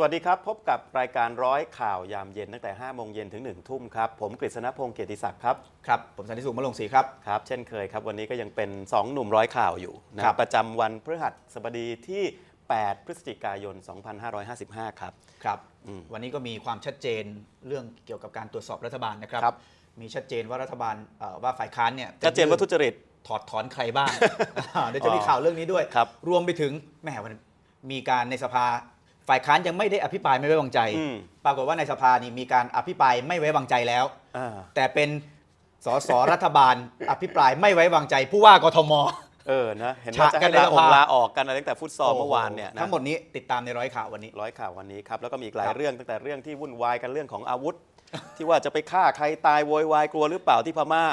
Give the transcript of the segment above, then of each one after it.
สวัสดีครับ พบกับรายการร้อยข่าวยามเย็นตั้งแต่5โมงเย็นถึง 1 ทุ่มครับ ผมกฤษณพงศ์เกียรติศักดิ์ครับ ครับ ผมสันติสุขมะลงศรีครับครับ เช่นเคยครับวันนี้ก็ยังเป็น 2 หนุ่มร้อยข่าวอยู่นะประจำวันพฤหัสบดีที่ 8 พฤศจิกายน 2555 ครับครับ วันนี้ก็มีความชัดเจนเรื่องเกี่ยวกับการตรวจสอบรัฐบาลนะครับ มีชัดเจนว่ารัฐบาลว่าฝ่ายค้านเนี่ยชัดเจนว่าทุจริตถอดถอนใครบ้างเดี๋ยวจะมีข่าวเรื่องนี้ด้วยรรวมไปถึงแหมวันมีการในสภาฝ่ายค้านยังไม่ได้อภิปรายไม่ไว้วางใจ ปรากฏว่าในสภานี่มีการอภิปรายไม่ไว้วางใจแล้วอแต่เป็นสสรัฐบาล อภิปรายไม่ไว้วางใจผู้ว่ากทม เออนะเห็นว่าจะให้ลาออกลาออกกันตั้งแต่ฟุตซอลเมื่อวานเนี่ยทั้งหมดนี้ติดตามในร้อยข่าววันนี้ร้อยข่าววันนี้ครับแล้วก็มีอีกหลายเรื่องตั้งแต่เรื่องที่วุ่นวายกันเรื่องของอาวุธ ที่ว่าจะไปฆ่าใครตายโวยวายกลัวหรือเปล่าที่พม่า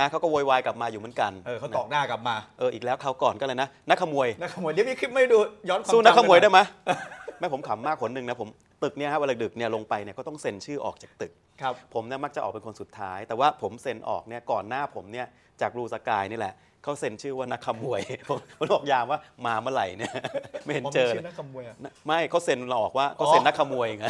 นะเขาก็โวยวายกลับมาอยู่เหมือนกันเออเขาตอกหน้ากลับมาเอออีกแล้วคขาก่อนก็เลยนะนักขโมยนักขโมยเดี๋ยวมีคลิปไม่ดูย้อนความสู้นักขโมยได้ไหมไม่ ผมขำมากคนหนึ่งนะผมตึกเนี่ยฮะเวลาดึกเนี่ยลงไปเนี่ยก็ต้องเซ็นชื่อออกจากตึกครับผมเนี่ยมักจะออกเป็นคนสุดท้าย แต่ว่าผมเซ็นออกเนี่ยก่อนหน้าผมเนี่ยจากรูสกายนี่แหละเขาเซ็นชื่อว่านักขโมยผมบอกยามว่ามาเมื่อไหร่เนี่ยไม่เห็นเจอไม่เขาเซ็นหลอกว่าเขาเซ็นนักขโมยไง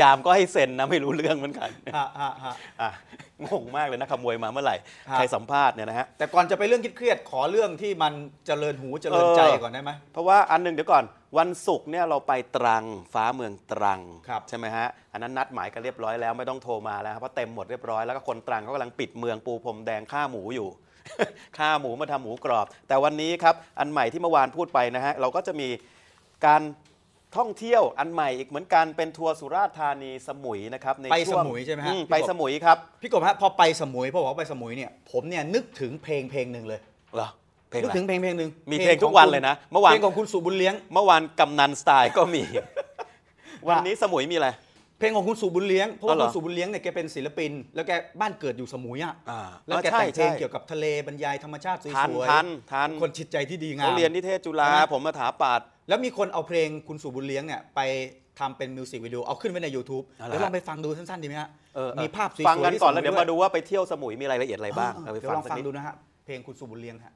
ยามก็ให้เซ็นนะไม่รู้เรื่องเหมือนกันอ่ะอ่ะอ่ะ่งงมากเลยนักขโมยมาเมื่อไหร่ใครสัมภาษณ์เนี่ยนะฮะแต่ก่อนจะไปเรื่องคิดเครียดขอเรื่องที่มันเจริญหูเจริญใจก่อนได้ไหมเพราะว่าอันหนึ่งเดี๋ยวก่อนวันศุกร์เนี่ยเราไปตรังฟ้าเมืองตรังครับใช่ไหมฮะ อันนั้นนัดหมายกันเรียบร้อยแล้วไม่ต้องโทรมาแล้วเพราะเต็มหมดเรียบร้อยแล้วก็คนตรังเขากำลังปิดเมืองปูพรมแดงฆ่าหมูอยู่ข่าหมูมาทำหมูกรอบ แต่วันนี้ครับอันใหม่ที่เมื่อวานพูดไปนะฮะเราก็จะมีการท่องเที่ยวอันใหม่อีกเหมือนกันเป็นทัวร์สุราษฎร์ธานีสมุยนะครับในไปสช่วงมุยใช่ไหมฮะไปสมุยครับพี่กบฮะพอไปสมุยพอบอกว่าไปสมุยเนี่ยผมเนี่ยนึกถึงเพลงเพลงหนึ่งเลยเหรอเพลงอะไรถึงเพลงเพลงหนึ่งมีเพลงทุกวันเลยนะเมื่อวานเพลงของคุณ สุบุญเลี้ยงเมื่อวานกำนันสไตล์ก็มี วันนี้สมุยมีอะไรเพลงของคุณสุบุญเลี้ยงเพราะว่าคุณสุบุญเลี้ยงเนี่ยแกเป็นศิลปิน แล้วแกบ้านเกิดอยู่สมุยอ่ะแล้วแกแต่งเพลงเกี่ยวกับทะเลบรรยาย ธรรมชาติสทันวยทันทันคนชิดใจที่ดีงามเรียนนิเทศจุฬาผมมาถาปัดแล้วมีคนเอาเพลงคุณสุบุญเลี้ยงเนี่ยไปทำเป็นมิวสิกวิดีโอเอาขึ้นไว้ใน YouTube แล้วลองไปฟังดูสั้นๆดีไหมฮะมีภาพสวยๆฟังกันก่อนแล้วเดี๋ยวมาดูว่าไปเที่ยวสมุยมีรายละเอียดอะไรบ้างเดี๋ยวลองฟังดดูนะฮะเพลงคุณสุบุญเลี้ยงฮะ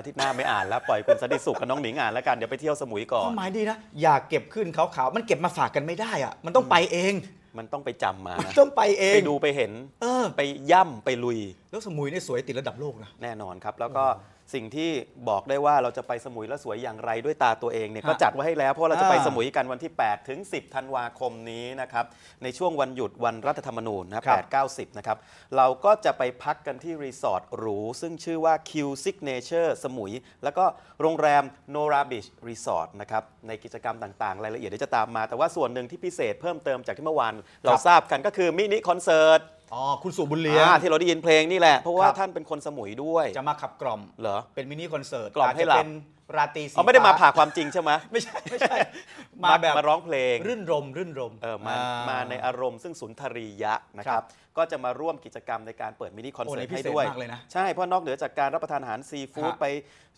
าทิตย์หน้าไม่อ่านแล้วปล่อยคุณสันติสุขกับน้องหนิงอ่านแล้วกันเดี๋ยวไปเที่ยวสมุยก่อนหมายดีนะ อยากเก็บขึ้นขาวๆมันเก็บมาฝากกันไม่ได้อะ มันต้องไปเอง มันต้องไปจำมานต้องไปเอง ไปดูไปเห็น เออไปย่ำไปลุย แล้วสมุยนี่สวยติดระดับโลกนะ แน่นอนครับ แล้วก็สิ่งที่บอกได้ว่าเราจะไปสมุยแล้วสวยอย่างไรด้วยตาตัวเองเนี่ยก็จัดไว้ให้แล้วเพราะเราจะไปสมุยกันวันที่ 8 ถึง 10 ธันวาคมนี้นะครับในช่วงวันหยุดวันรัฐธรรมนูญนะ 8 9 0นะครับ เราก็จะไปพักกันที่รีสอร์ทหรูซึ่งชื่อว่า Q Signature สมุย แล้วก็โรงแรม Nora b ิช c h Resort นะครับ ในกิจกรรมต่างๆรายละเอียดเดี๋ยวจะตามมาแต่ว่าส่วนหนึ่งที่พิเศษเพิ่มเติมจากที่เมื่อวานเราทราบกันก็คือมินิคอนเสิร์ตอ๋อคุณสุบุญเลี้ยงที่เราได้ยินเพลงนี่แหละ เพราะว่าท่านเป็นคนสมุยด้วยจะมาขับกล่อมเหรอ เป็นมินิคอนเสิร์ตกล่อมให้หลับเป็นราตรีสีเขาไม่ได้มาผ่าความจริงใช่ไหมไม่ใช่ไม่ใช่ มาแบบมาร้องเพลง รื่นรมรื่นรมเออมา มาในอารมณ์ซึ่งสุนทรียะนะครับ ก็จะมาร่วมกิจกรรมในการเปิดมินิคอนเสิร์ตให้ด้วยใช่เพราะนอกเหนือจากการรับประทานอาหารซีฟู้ดไป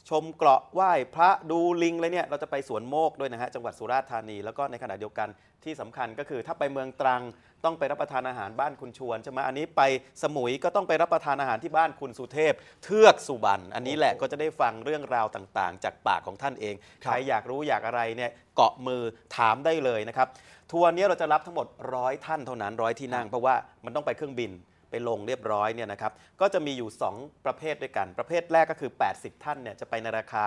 ชมเกราะไหว้พระดูลิงเลยเนี่ย เราจะไปสวนโมกด้วยนะฮะจังหวัดสุราษฎร์ธานี แล้วก็ในขณะเดียวกันที่สำคัญก็คือ ถ้าไปเมืองตรังต้องไปรับประทานอาหารบ้านคุณชวนใช่ไหมอันนี้ไปสมุยก็ต้องไปรับประทานอาหารที่บ้านคุณสุเทพเทือกสุบรรณอันนี้แหละก็จะได้ฟังเรื่องราวต่างๆ จากปากของท่านเอง ใครอยากรู้อยากอะไรเนี่ยเกาะมือถามได้เลยนะครับทัวร์นี้เราจะรับทั้งหมดร้อยท่านเท่านั้นร้อยที่นั่งเพราะว่ามันต้องไปเครื่องบินไปลงเรียบร้อยเนี่ยนะครับ ก็จะมีอยู่ 2 ประเภทด้วยกัน ประเภทแรกก็คือ 80 ท่านเนี่ยจะไปในราคา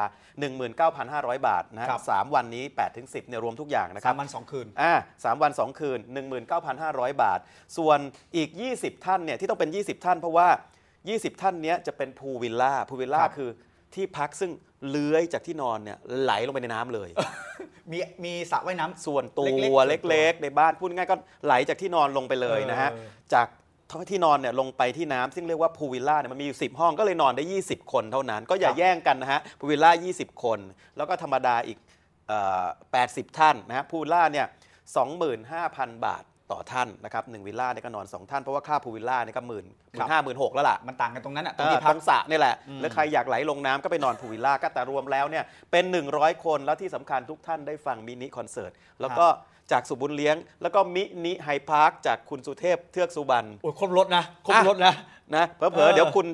19,500 บาทนะครสามวันนี้8ถึง10เนี่ยรวมทุกอย่างนะครับสามวัน 2 คืนอ่าสามวัน 2 คืน 19,500 บาท ส่วนอีก 20 ท่านเนี่ยที่ต้องเป็น 20 ท่าน เพราะว่า 20 ท่านเนี้ยจะเป็นพูวิลล่าพูวิลล่าคือที่พักซึ่งเลื้อยจากที่นอนเนี่ยไหลลงไปในน้ำเลย มีมีสระว่ายน้ำส่วนตัวเล็กๆ ในบ้านพูดง่ายก็ไหลจากที่นอนลงไปเลยนะฮะจากที่นอนเนี่ยลงไปที่น้ำซึ่งเรียกว่าพูลวิลล่าเนี่ยมันมีอยู่10 ห้องก็เลยนอนได้ 20 คนเท่านั้นก็อย่าแย่งกันนะฮะพูลวิลล่า 20 คน แล้วก็ธรรมดาอีกแอดอ80 ท่านนะฮะพูลวิลล่าเนี่ย25,000 บาทต่อท่านนะครับหนึ่งวิลล่าเนี่ยก็นอน 2 ท่าน เพราะว่าค่าพูลวิลล่าเนี่ยก็หมื่นหมื่นห้าหมื่นหกแล้วล่ะมันต่างกันตรงนั้นอ่ะตรงที่พักตรงสระนี่แหละืแล้วใครอยากไหลลงน้ำก็ไปนอนพูลวิลล่าก็แต่รวมแล้วเนี่ยเป็น 100คนแล้วที่สำคัญทุกท่านได้ฟังมินิคอนเสิร์ตแล้วก็จากสุบุญเลี้ยงแล้วก็มินิไฮพาร์คจากคุณสุเทพเทือกสุบรรณโอ้ยครบรถนะครบรถนะนะ เผอเดี๋ยวคุณ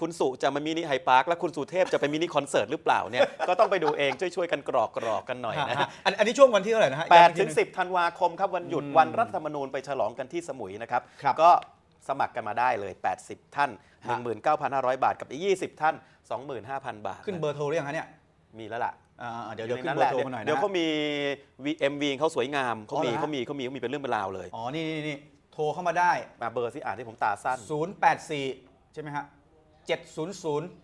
คุณสุจะมามินิไฮพาร์คแล้วคุณสุเทพจะไปมินิคอนเสิร์ตหรือเปล่าเนี่ยก็ต้องไปดูเองช่วยๆกันกรอกกรอกกันหน่อยนะฮะอันนี้ช่วงวันที่เท่าไหร่นะฮะแปดถึงสิบธันวาคมครับ วันหยุดวันรัฐธรรมนูญไปฉลองกันที่สมุยนะครับครับก็สมัครกันมาได้เลย 80 ท่าน 19,500 บาทกับอีก20 ท่าน 25,000 บาท ขึ้นเบอร์โทรหรือยังฮะเนี่ยมีแล้วล่ะเดี๋ยวเดี๋ยวขึ้นเบอร์โทรมาหน่อยนะเดี๋ยวเขามี MV เขาสวยงาม เขามีเเขามีเขามีเขามี เป็นเรื่องเป็นราวเลย อ๋อ นี่นี่นี่ โทรเข้ามาได้มาเบอร์สิ อ่านที่ผมตาสั้น084 ใช่ไหมฮะ700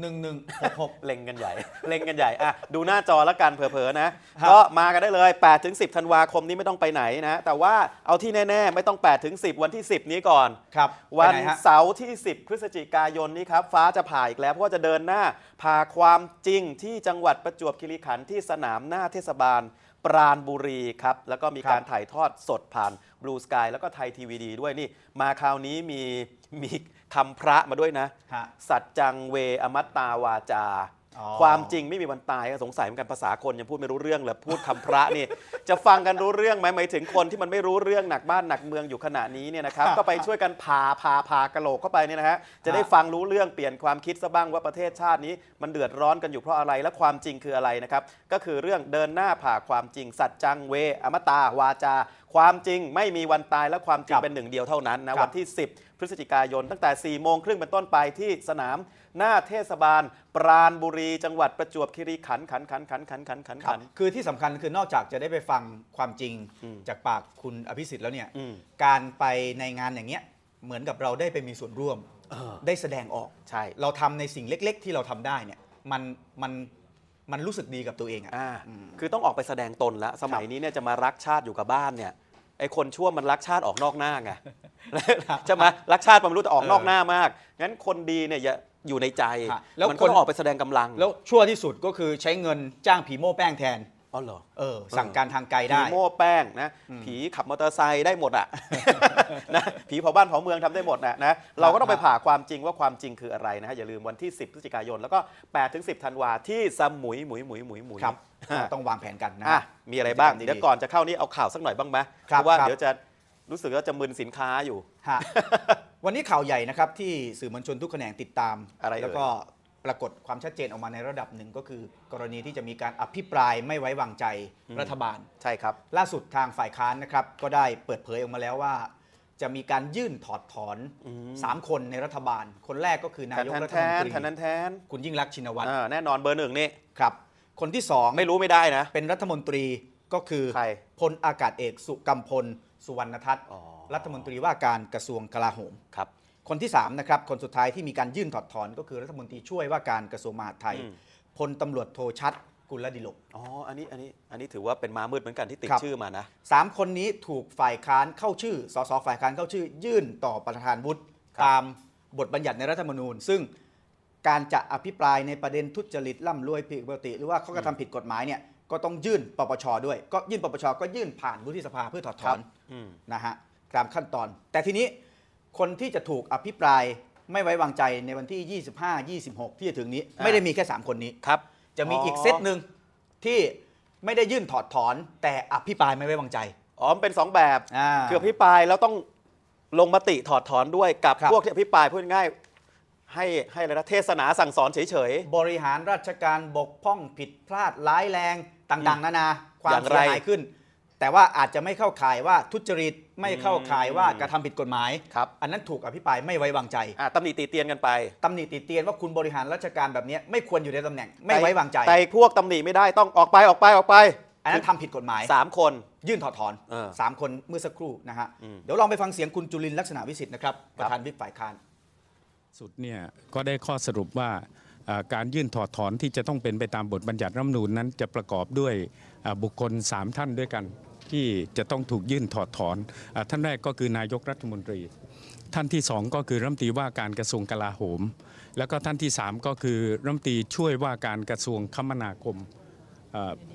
หนึ่งหนึ่งหกหกเล็งกันใหญ่ เล็งกันใหญ่อ่ะดูหน้าจอแล้วกันเผลอๆ นะ ก็มากันได้เลย8ถึงสิธันวาคมนี้ไม่ต้องไปไหนนะ แต่ว่าเอาที่แน่ ๆ ไม่ต้อง8ถึงสิวันที่ 10 นี้ก่อน ครับวันเสาร์ที่ 10 พฤศจิกายนนี้ครับ ฟ้าจะผ่าอีกแล้ว เพราะว่าจะเดินหน้าพาความจริงที่จังหวัดประจวบคีรีขันธ์ที่สนามหน้าเทศบาลปราณบุรีครับ แล้วก็มีการถ่ายทอดสดผ่าน Blue Sky แล้วก็ไทยทีวีดีด้วย นี่ มาคราวนี้มีมีทำพระมาด้วยนะสัจจังเวอมัตตาวาจา ความจริงไม่มีวันตาย สงสัยเหมือนกันภาษาคนยังพูดไม่รู้เรื่องเลยพูดคำพระนี่จะฟังกันรู้เรื่องไหมหมายถึงคนที่มันไม่รู้เรื่องหนักบ้านหนักเมืองอยู่ขณะนี้เนี่ยนะครับ ก็ไปช่วยกันพาพาพากระโหลกเข้าไปเนี่ยนะฮะจะได้ฟังรู้เรื่องเปลี่ยนความคิดซะบ้างว่าประเทศชาตินี้มันเดือดร้อนกันอยู่เพราะอะไร และความจริงคืออะไรนะครับก็คือเรื่องเดินหน้าผ่าความจริง สัจจังเว อมตาวาจา ความจริงไม่มีวันตายและความจริงเป็นหนึ่งเดียวเท่านั้นนะวันที่ 10ฤศจิกายนตั้งแต่4โมงครึ่งเป็นต้นไปที่สนามหน้าเทศบาลปราณบุรีจังหวัดประจวบคีรีขันธ์ขันธ์ขันธ์ขันธ์ขันธ์ขันธ์ขันธ์ขันธ์คือที่สำคัญคือนอกจากจะได้ไปฟังความจริงจากปากคุณอภิสิทธิ์แล้วเนี่ย การไปในงานอย่างเงี้ยเหมือนกับเราได้ไปมีส่วนร่วมได้แสดงออกใช่เราทำในสิ่งเล็กๆที่เราทำได้เนี่ยมันมันมันรู้สึกดีกับตัวเองอ่ะคือต้องออกไปแสดงตนละ สมัยนี้เนี่ยจะมารักชาติอยู่กับบ้านเนี่ยไอคนชั่วมันรักชาติออกนอกหน้าไงใช่ไหมรักชาติมันมรู้แต่ออกนอกหน้ามาก งั้นคนดีเนี่ยอย่าอยู่ในใจแล้วคนออกไปแสดงกำลังแล้วชั่วที่สุดก็คือใช้เงินจ้างผีโม่แป้งแทนอ๋อเหรอ เออ สั่งการทางไกลได้ ผีโม่แป้งนะ ผีขับมอเตอร์ไซค์ได้หมดอ่ะนะผีเผาบ้านเผาเมืองทำได้หมดนะนะ เราก็ต้องไปผ่าความจริงว่าความจริงคืออะไรนะฮะ อย่าลืมวันที่ 10พฤศจิกายนแล้วก็8ถึง10 ธันวาที่สมุยหมุยหมุยหมุยหมุยครับต้องวางแผนกันนะมีอะไรบ้างเดี๋ยวก่อนจะเข้านี่เอาข่าวสักหน่อยบ้างไหมเพราะว่าเดี๋ยวจะรู้สึกว่าจะมึนสินค้าอยู่ ฮะ วันนี้ข่าวใหญ่นะครับที่สื่อมวลชนทุกแขนงติดตาม อะไรแล้วก็ปรากฏความชัดเจนออกมาในระดับหนึ่งก็คือ กรณีที่จะมีการอภิปรายไม่ไว้วางใจรัฐบาล ใช่ครับ ล่าสุดทางฝ่ายค้านนะครับก็ได้เปิดเผยออกมาแล้วว่า จะมีการยื่นถอดถอนสามคนในรัฐบาล คนแรกก็คือนายกรัฐมนตรีแทนแทนแทนแทนคุณยิ่งรักชินวัตรแน่นอนเบอร์หนึ่งนี่ ครับ คนที่สองไม่รู้ไม่ได้นะ เป็นรัฐมนตรีก็คือพลอากาศเอกสุกัมพลสุวรรณทัศน์รัฐมนตรีว่าการกระทรวงกลาโหมครับ คนที่3นะครับ คนสุดท้ายที่มีการยื่นถอดถอนก็คือรัฐมนตรีช่วยว่าการกระทรวงมหาดไทย พลตำรวจโทชัด กุลดิลก อ๋อ อันนี้ อันนี้ อันนี้ถือว่าเป็นมามืดเหมือนกันที่ติดชื่อมานะสามคนนี้ถูกฝ่ายค้านเข้าชื่อ สสฝ่ายค้านเข้าชื่อ ยื่นต่อประธานวุฒิรตามบทบัญญัติในรัฐธรรมนูญ ซึ่งการจะอภิปรายในประเด็นทุจริตล่ำรวยผิดปกติหรือว่าเขากระทำผิดกฎหมายเนี่ยก็ต้องยื่นปปชด้วยก็ยื่นปปชก็ยื่นผ่านวุฒิสภาเพื่อถอดถอนนะฮะตามขั้นตอน แต่ทีนี้คนที่จะถูกอภิปรายไม่ไว้วางใจ ในวันที่ 25 26ที่จะถึงนี้ ไม่ได้มีแค่ 3 คนนี้ครับ จะมีอีกเซตหนึ่งที่ไม่ได้ยื่นถอดถอน แต่อภิปรายไม่ไว้วางใจอ๋อเป็น 2 แบบ คืออภิปรายแล้วต้องลงมติถอดถอนด้วยกับ พวกที่อภิปรายพูดง่ายให้ให้อะไรนะเทศนาสั่งสอนเฉยๆบริหารราชการบกพร่องผิดพลาดร้ายแรงต่าง ๆนานา ความเสียหายขึ้น แต่ว่าอาจจะไม่เข้าข่ายว่าทุจริตไม่เข้าข่ายว่ากระทำผิดกฎหมายครับอันนั้นถูกอภิปรายไม่ไว้วางใจตำตำหนิตีเตียนกันไป ตำหนิตีเตียนว่าคุณบริหารราชการแบบนี้ ไม่ควรอยู่ในตำแหน่ง ไม่ไว้วางใจ แต่พวกตำหนิไม่ได้ต้องออกไปออกไปออกไป อันนั้นทำผิดกฎหมาย3คนยื่นถอดถอนสามคนเมื่อสักครู่นะฮะเดี๋ยวลองไปฟังเสียงคุณจุลินลักษณะวิสิทธิ์นะครับประธานวิปฝ่ายค้าน สุดเนี่ยก็ได้ข้อสรุปว่าการยื่นถอดถอนที่จะต้องเป็นไปตามบทบัญญัติรัฐมนูลนั้นจะประกอบด้วยบุคคล 3 ท่านด้วยกัน ที่จะต้องถูกยื่นถอดถอนอท่านแรกก็คือนายกรัฐมนตรี ท่านที่สองก็คือรัฐมนตรีว่าการกระทรวงกลาโหม แล้วก็ท่านที่สามก็คือรัฐมนตรีช่วยว่าการกระทรวงคมนาคม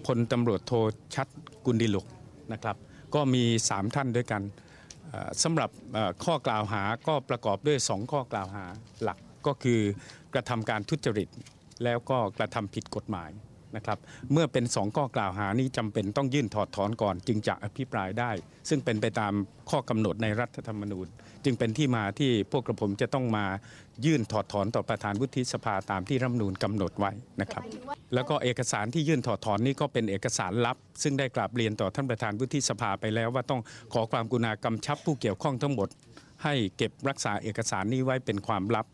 พลตำรวจโทชัดกุลดิลุกนะครับ ก็มี 3 ท่านด้วยกันสำหรับข้อกล่าวหาก็ประกอบด้วย2ข้อกล่าวหาหลักก็คือกระทำการทุจริตแล้วก็กระทำผิดกฎหมายนะครับเมื่อเป็นสองข้อกล่าวหานี้จำเป็นต้องยื่นถอดถอนก่อนจึงจะอภิปรายได้ ซึ่งเป็นไปตามข้อกำหนดในรัฐธรรมนูญจึงเป็นที่มาที่พวกกระผมจะต้องมายื่นถอดถอนต่อประธานวุฒิสภาตามที่รัฐมนูญกำหนดไว้นะครับ แล้วก็เอกสารที่ยื่นถอดถอนนี้ก็เป็นเอกสารลับ ซึ่งได้กราบเรียนต่อท่านประธานวุฒิสภาไปแล้ว ว่าต้องขอความกรุณากำชับผู้เกี่ยวข้องทั้งหมด ให้เก็บรักษาเอกสารนี้ไว้เป็นความลับ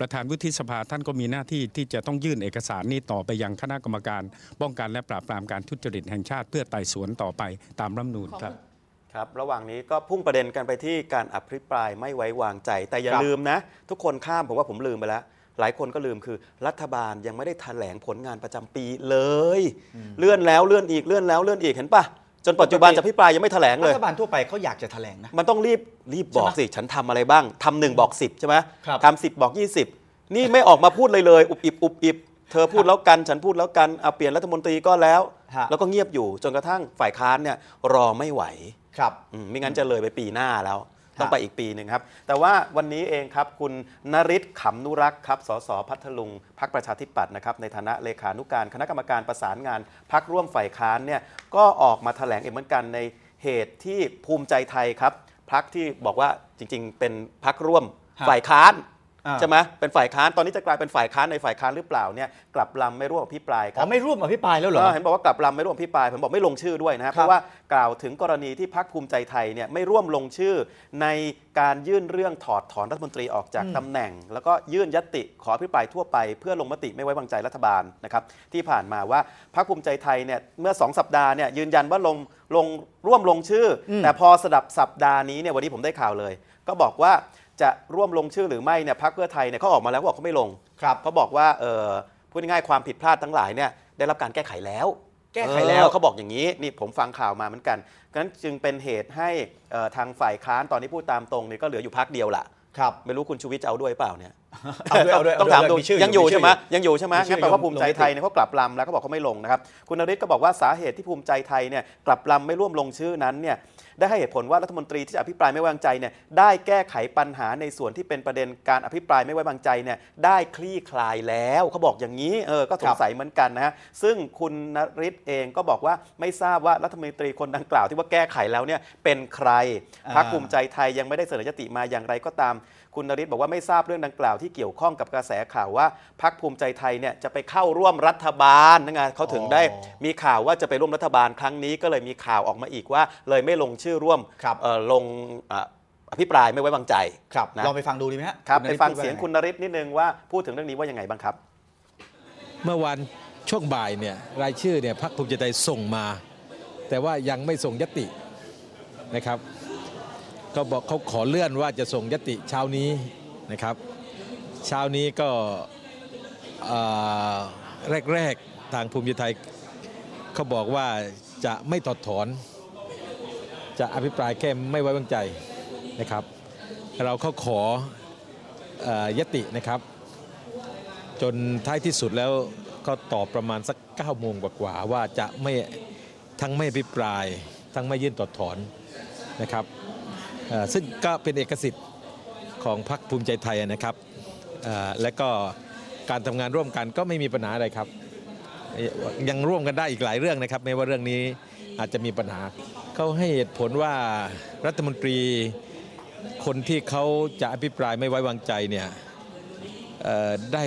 ประธานวุฒิสภาท่านก็มีหน้าที่ที่จะต้องยื่นเอกสารนี้ต่อไปยังคณะกรรมการ ป้องกันและปราบปรามการทุจริตแห่งชาติเพื่อไต่สวนต่อไปตามรัฐมนูลครับครับ ระหว่างนี้ก็พุ่งประเด็นกันไปที่การอภิปรายไม่ไว้วางใจแต่อย่าลืมนะ ทุกคนข้ามผมว่าผมลืมไปแล้ว หลายคนก็ลืมคือ รัฐบาลยังไม่ได้แถลงผลงานประจำปีเลย เลื่อนแล้วเลื่อนอีกเลื่อนแล้ว เลื่อนอีกเห็นปะจนปัจจุบันจะพิปรายยังไม่แถลงเลยรัฐบาลทั่วไปเขาอยากจะแถลงนะ มันต้องรีบรีบบอกสิฉันทำอะไรบ้างทำหนึ่งบอกสิบใช่ไหมทำสิบบอก 20 นี่ไม่ออกมาพูดเลยเลย อุบอิบอุบอิบ เธอพูดแล้วกันฉันพูดแล้วกันเอาเปลี่ยนรัฐมนตรีก็แล้ว แล้วก็เงียบอยู่จนกระทั่งฝ่ายค้านเนี่ยรอไม่ไหวครับไม่งั้นจะเลยไปปีหน้าแล้วต้องไปอีกปีหนึ่งครับ แต่ว่าวันนี้เองครับคุณนริศขำนุรักษ์ครับ สสพัทลุงพักประชาธิปัตย์นะครับ ในฐานะเลขานุการ คณะกรรมการประสานงาน พักร่วมฝ่ายค้านเนี่ย ก็ออกมาแถลงเองเหมือนกัน ในเหตุที่ภูมิใจไทยครับ พักที่บอกว่าจริงๆ เป็นพักร่วมฝ่ายค้านใช่ไหมเป็นฝ่ายค้านตอนนี้จะกลายเป็นฝ่ายค้านในฝ่ายค้านหรือเปล่าเนี่ยกลับลำไม่ร่วมอภิปรายครับไม่ร่วมอภิปรายแล้ว เหรอเห็นบอกว่ากลับลำไม่ร่วมพิปรายผมบอกไม่ลงชื่อด้วยนะครับเพราะว่ากล่าวถึงกรณีที่พักภูมิใจไทยเนี่ยไม่ร่วมลงชื่อ ในการยื่นเรื่องถอดถอนรัฐมนตรีออกจากตำแหน่ง แล้วก็ยื่นยติขออภิปรายทั่วไปเพื่อลงมติไม่ไว้วางใจรัฐบาลนะครับที่ผ่านมาว่าพักภูมิใจไทยเนี่ยเมื่อ2สัปดาห์เนี่ยยืนยันว่าลงลงร่วมลงชื่ออแต่พอสดับสัปดาห์นี้เนี่ยวันนี้ผมได้ข่าวเลย ก็บอกว่าจะร่วมลงชื่อหรือไม่เนี่ยพักเพื่อไทยเนี่ยเขาออกมาแล้วบอกเขาไม่ลงครับเขาบอกว่าเออพูดง่ายความผิดพลาดทั้งหลายเนี่ยได้รับการแก้ไขแล้ว แก้ไขแล้วเขาบอกอย่างนี้นี่ผมฟังข่าวมาเหมือนกันนั้นจึงเป็นเหตุให้ทางฝ่ายค้านตอนนี้พูดตามตรงเนี่ยก็เหลืออยู่พักเดียวละครับไม่รู้คุณชูวิทย์จะเอาด้วยเปล่าเนี่ยเอาด้วยต้องถามดูยังอยู่ใช่ไหมยังอยู่ใช่ไหมงั้นแปลว่าภูมิใจไทยเนี่ยเขากลับลำแล้วเขาบอกเขาไม่ลงนะครับคุณนริศก็บอกว่าสาเหตุที่ภูมิใจไทยเนี่ยกลับลำไม่ร่วมลงชื่อนั้นเนี่ยได้ให้เหตุผลว่ารัฐมนตรีที่จะอภิปรายไม่ไว้วางใจเนี่ยได้แก้ไขปัญหาในส่วนที่เป็นประเด็นการอภิปรายไม่ไว้วางใจเนี่ยได้คลี่คลายแล้วเขาบอกอย่างนี้เออก็สงสัยเหมือนกันนะฮะซึ่งคุณนริศเองก็บอกว่าไม่ทราบว่ารัฐมนตรีคนดังกล่าวที่ว่าแก้ไขแล้วเนี่ยเป็นใครพรรคภูมิใจไทยยังไม่ได้เสนอยติมาอย่างไรก็ตามคุณนริศบอกว่าไม่ทราบเรื่องดังกล่าวที่เกี่ยวข้องกับกระแสข่าวว่าพักภูมิใจไทยเนี่ยจะไปเข้าร่วมรัฐบาลนะานเขาถึงได้มีข่าวว่าจะไปร่วมรัฐบาลครั้งนี้ก็เลยมีข่าวออกมาอีกว่า เลยไม่ลงชื่อร่วมลงอภิปรายไม่ไว้วางใจ ครับนะลองไปฟังดูดีไหมครับไปฟังเสียงคุณนริศนิดนึงว่าพูดถึงเรื่องนี้ว่ายังไงบ้างครับ เมื่อวันช่วงบ่ายเนี่ย รายชื่อเนี่ยพรรคภูมิใจไทยส่งมา แต่ว่ายังไม่ส่งยตินะครับก็บอกเขาขอเลื่อนว่าจะส่งยติเช้านี้นะครับ เช้านี้ก็แรกๆ ทางภูมิใจไทยเขาบอกว่าจะไม่ถอดถอน จะอภิปรายแค่ไม่ไว้วางใจนะครับ เราเขาขออยตินะครับ จนท้ายที่สุดแล้วก็ตอบประมาณสัก9โมงกว่าว่าจะไม่ทั้งไม่อภิปราย ทั้งไม่ยื่นตอดถอนนะครับซึ่งก็เป็นเอกสิทธิ์ของพรรคภูมิใจไทยนะครับ และก็การทำงานร่วมกันก็ไม่มีปัญหาอะไรครับ ยังร่วมกันได้อีกหลายเรื่องนะครับไม่ว่าเรื่องนี้อาจจะมีปัญหา เขาให้เหตุผลว่ารัฐมนตรีคนที่เขาจะอภิปรายไม่ไว้วางใจเนี่ยได้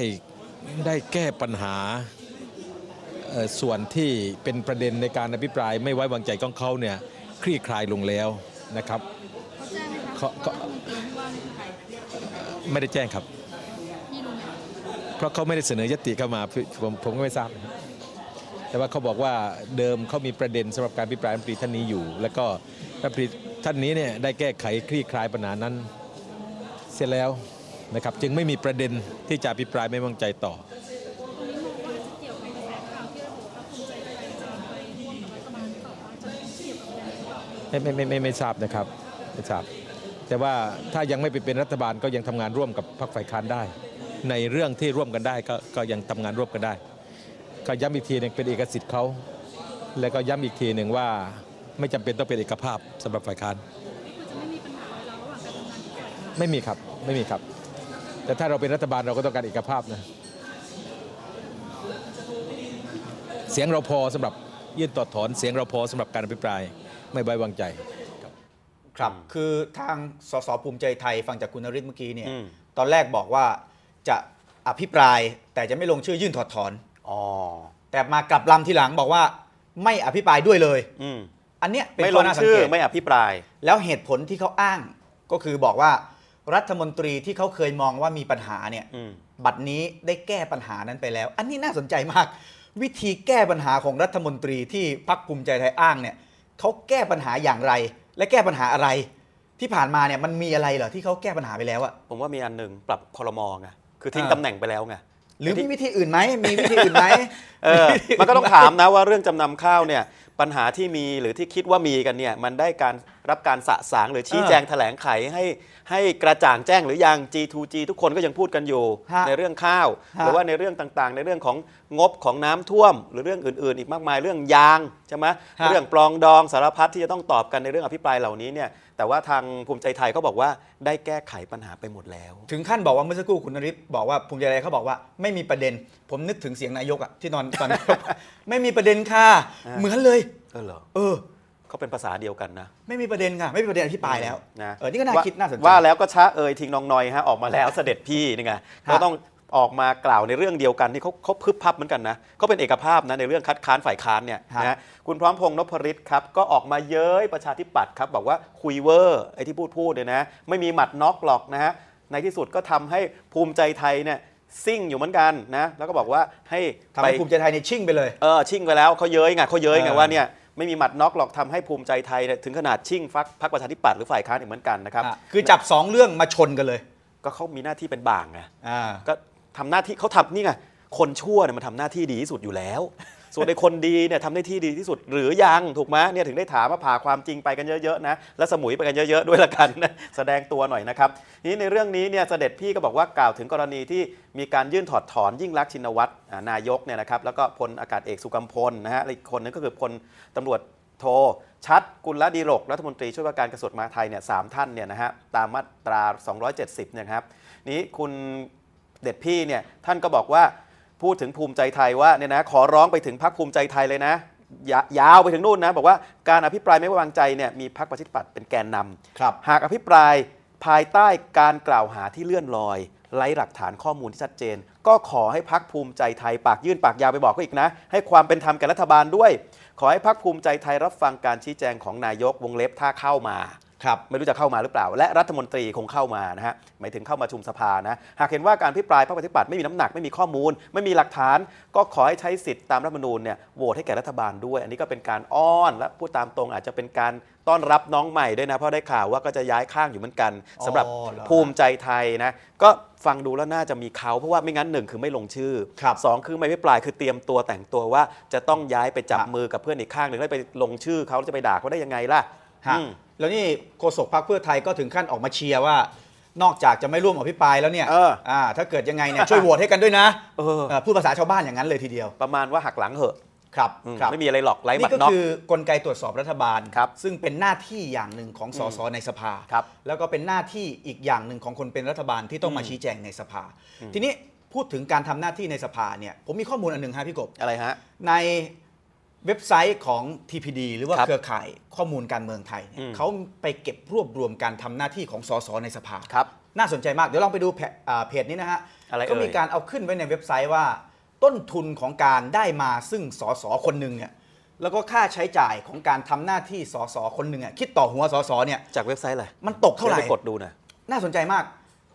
ได้แก้ปัญหา ส่วนที่เป็นประเด็นในการอภิปรายไม่ไว้วางใจของเขาเนี่ยคลี่คลายลงแล้วนะครับขาไม่ได้แจ้งครับเพราะเขาไม่ได้เสนอยติเข้ามาผมผมก็ไม่ทราบ แต่ว่าเขาบอกว่าเดิมเขามีประเด็นสำหรับการพิปรายรัฐมนตรีท่านนี้อยู่ แล้วก็รัฐมนตรีท่านนี้เนี่ยได้แก้ไขคลี่คลายปัญหานั้นเสร็จแล้วนะครับ จึงไม่มีประเด็นที่จะพิปรายไม่วางใจต่อไม่ไม่ไม่ไม่ทราบนะครับไม่ทราบแต่ว่าถ้ายังไม่ไปเป็นรัฐบาลก็ยังทำงานร่วมกับพรรคฝ่ายค้านได้ ในเรื่องที่ร่วมกันได้ก็กยังทำงานร่วมกันได้ ก็ย้ำอีกทีนึงเป็นเอกสิทธิ์เขาและก็ย้ำอีกทีหนึ่งว่าไม่จำเป็นต้องเป็นเอกภาพสำหรับฝ่ายค้านไม่มีครับไม่มีครับ แต่ถ้าเราเป็นรัฐบาลเราก็ต้องการเอกภาพนะเสียงเราพอสำหรับยื่นต่อถอน เสียงเราพอสำหรับการอภิปรายไม่ไว้วางใจครับ คือทางสสภูมิใจไทย ฟังจากคุณนริศเมื่อกี้เนี่ย ตอนแรกบอกว่าจะอภิปรายแต่จะไม่ลงชื่อยื่นถอดถอน อ๋อ แต่มากลับลำทีหลังบอกว่าไม่อภิปรายด้วยเลยอือันเนี้ยเป็นข้อน่าสังเกตไม่อภิปราย แล้วเหตุผลที่เขาอ้างก็คือบอกว่ารัฐมนตรีที่เขาเคยมองว่ามีปัญหาเนี่ยบัดนี้ได้แก้ปัญหานั้นไปแล้ว อันนี้น่าสนใจมาก วิธีแก้ปัญหาของรัฐมนตรีที่พักภูมิใจไทยอ้างเนี่ยเขาแก้ปัญหาอย่างไรและแก้ปัญหาอะไรที่ผ่านมาเนี่ยมันมีอะไรเหรอที่เขาแก้ปัญหาไปแล้วอะผมว่ามีอันหนึ่งปรับคอรมองไงคือทิ้งตำแหน่งไปแล้วไงหรือมีวิธีอื่นไหมมีวิธีอื่นไหมเออมันก็ต้องถามนะว่าเรื่องจำนำข้าวเนี่ยปัญหาที่มีหรือที่คิดว่ามีกันเนี่ยมันได้การรับการสะสางหรือชี้แจงแถลงไขให้ให้กระจ่างแจ้งหรือยัง G2G ทุกคนก็ยังพูดกันอยู่ในเรื่องข้าวหรือว่าในเรื่องต่างๆ ในเรื่องของงบของน้ำท่วม หรือเรื่องอื่นๆ อีกมากมาย เรื่องยางใช่ไหมเรื่องปลองดองสารพัดที่จะต้องตอบกันในเรื่องอภิปรายเหล่านี้เนี่ยแต่ว่าทางภูมิใจไทยเขาบอกว่าได้แก้ไขปัญหาไปหมดแล้ว ถึงขั้นบอกว่าเมื่อสักครู่คุณนริศบอกว่าภูมิใจไทยเขาบอกว่าไม่มีประเด็น ผมนึกถึงเสียงนายกอะที่นอนตอนไม่มีประเด็นค่ะเหมือนเลยเออเหรอเออเขาเป็นภาษาเดียวกันนะ ไม่มีประเด็นค่ะไม่มีประเด็นอภิปรายแล้วนะ เออนี่ก็น่าคิดน่าสนใจว่าแล้วก็ชะเอยทิ้งน้องนอยฮะออกมาแล้วเสด็จพี่นี่ไงก็ต้องออกมากล่าวในเรื่องเดียวกันที่เขาเขาพึบพับเหมือนกันนะเขาเป็นเอกภาพนะในเรื่องคัดค้านฝ่ายค้านเนี่ยนะ คุณพร้อมพงษ์นพฤทธิ์ครับก็ออกมาเย้ยประชาธิปัตย์ครับบอกว่าคุยเวอร์ ไอ้ที่พูดพูดเนี่ยนะ ไม่มีหมัดน็อกหรอกนะฮะ ในที่สุดก็ทำให้ภูมิใจไทยเนี่ยซิ่งอยู่เหมือนกันนะแล้วก็บอกว่าให้ทำให้ภูมิใจไทยในชิ่งไปเลยเออชิ่งไปแล้วเขาเย้ยไงเขาเย้ยไงว่าเนี่ยไม่มีหมัดน็อกหรอกทำให้ภูมิใจไทยถึงขนาดชิ่งฟักพรรคประชาธิปัตย์หรือฝ่ายค้านอีกเหมือนกันนะครับ คือจับสองเรื่องมาชนกันเลย ก็เขามีหน้าที่เป็นบ่างไงก็ทำหน้าที่เขาทำนี่ไงคนชั่วเนี่ยมันทำหน้าที่ดีที่สุดอยู่แล้วส่วนในคนดีเนี่ยทำได้ที่ดีที่สุด หรือยัง ถูกไหมเนี่ยถึงได้ถามมาผ่าความจริงไปกันเยอะๆนะและสมุยไปกันเยอะๆด้วยละกันนะแสดงตัวหน่อยนะครับนี้ในเรื่องนี้เนี่ยเสด็จพี่ก็บอกว่ากล่าวถึงกรณีที่มีการยื่นถอดถอนยิ่งรักชินวัตรนายกเนี่ยนะครับแล้วก็พลอากาศเอกสุกัมพลนะฮะอีกคนนึงก็คือพลตำรวจโทชัดกุลดีรกรัฐมนตรีช่วยว่าการกระทรวงมหาดไทยเนี่ยสามท่านเนี่ยนะฮะตามมาตรา 270เนี่ยครับ นี้คุณเด็ดพี่เนี่ยท่านก็บอกว่าพูดถึงภูมิใจไทยว่าเนี่ยนะขอร้องไปถึงพักภูมิใจไทยเลยนะยยาวไปถึงนู่นนะ บอกว่าการอภิปรายไม่ไว้วางใจเนี่ยมีพักประชาธิปัตย์เป็นแกนนำหากอภิปรายภายใต้การกล่าวหาที่เลื่อนลอยไร้หลักฐานข้อมูลที่ชัดเจน ก็ขอให้พักภูมิใจไทยปากยื่นปากยาวไปบอกก็อีกนะ ให้ความเป็นธรรมกับรัฐบาลด้วย ขอให้พักภูมิใจไทยรับฟังการชี้แจงของนายกวงเล็บถ้าเข้ามาครับไม่รู้จะเข้ามาหรือเปล่า และรัฐมนตรีคงเข้ามานะฮะหมายถึงเข้ามาชุมสภานะหากเห็นว่าการพิปรายพระปฏิบัติไม่มีน้ำหนักไม่มีข้อมูล ไม่มีหลักฐาน ก็ขอให้ใช้สิทธิ์ตามรัฐธรรมนูญเนี่ยโหวตให้แก่รัฐบาลด้วย อันนี้ก็เป็นการอ้อนและพูดตามตรงอาจจะเป็นการต้อนรับน้องใหม่ด้วยนะเพราะได้ข่าวว่าก็จะย้ายข้างอยู่เหมือนกันสำหรับภูมิใจไทยนะก็ฟังดูแล้วน่าจะมีเขาเพราะว่าไม่งั้นหนึ่งคือไม่ลงชื่อครับสองคือไม่พิปรายคือเตรียมตัวแต่งตัวว่า จะต้องย้ายไปจับมือกับเพื่อนอีกข้างหนึ่งแล้วไปลงชื่อเขาจะไปด่าเขาได้ยังไงล่ะฮะแล้วนี่โฆษกพรรคเพื่อไทยก็ถึงขั้นออกมาเชียร์ว่า นอกจากจะไม่ร่วมอภิปรายแล้วเนี่ยอ่าถ้าเกิดยังไงเนี่ยช่วยโหวตให้กันด้วยนะ เออพูดภาษาชาวบ้านอย่างนั้นเลยทีเดียว ประมาณว่าหักหลังเหอะครับครับไม่มีอะไรหรอกไร้ัตันี่กนี่ก็คือกลไกตรวจสอบรัฐบาลครับ ซึ่งเป็นหน้าที่อย่างหนึ่งของสสในสภาครับแล้วก็เป็นหน้าที่อีกอย่างหนึ่งของคนเป็นรัฐบาลที่ต้องมาชี้แจงในสภา ทีนี้พูดถึงการทำหน้าที่ในสภาเนี่ยผมมีข้อมูลอันหนึ่งฮะพี่กบอะไรฮะในเว็บไซต์ของ TPD หรือว่าเครือข่ายข้อมูลการเมืองไทยเนี่ยเขาไปเก็บรวบรวมการทำหน้าที่ของสสในสภาครับ น่าสนใจมาก เดี๋ยวลองไปดูเพจนี้นะฮะ ก็มีการเอาขึ้นไว้ในเว็บไซต์ว่า ต้นทุนของการได้มาซึ่งสสคนหนึ่งเนี่ยแล้วก็ค่าใช้จ่ายของการทำหน้าที่สสคนหนึ่งอ่ะคิดต่อหัวสสเนี่ย จากเว็บไซต์อะไรมันตกเท่าไหร่ปกดดูนะน่าสนใจมาก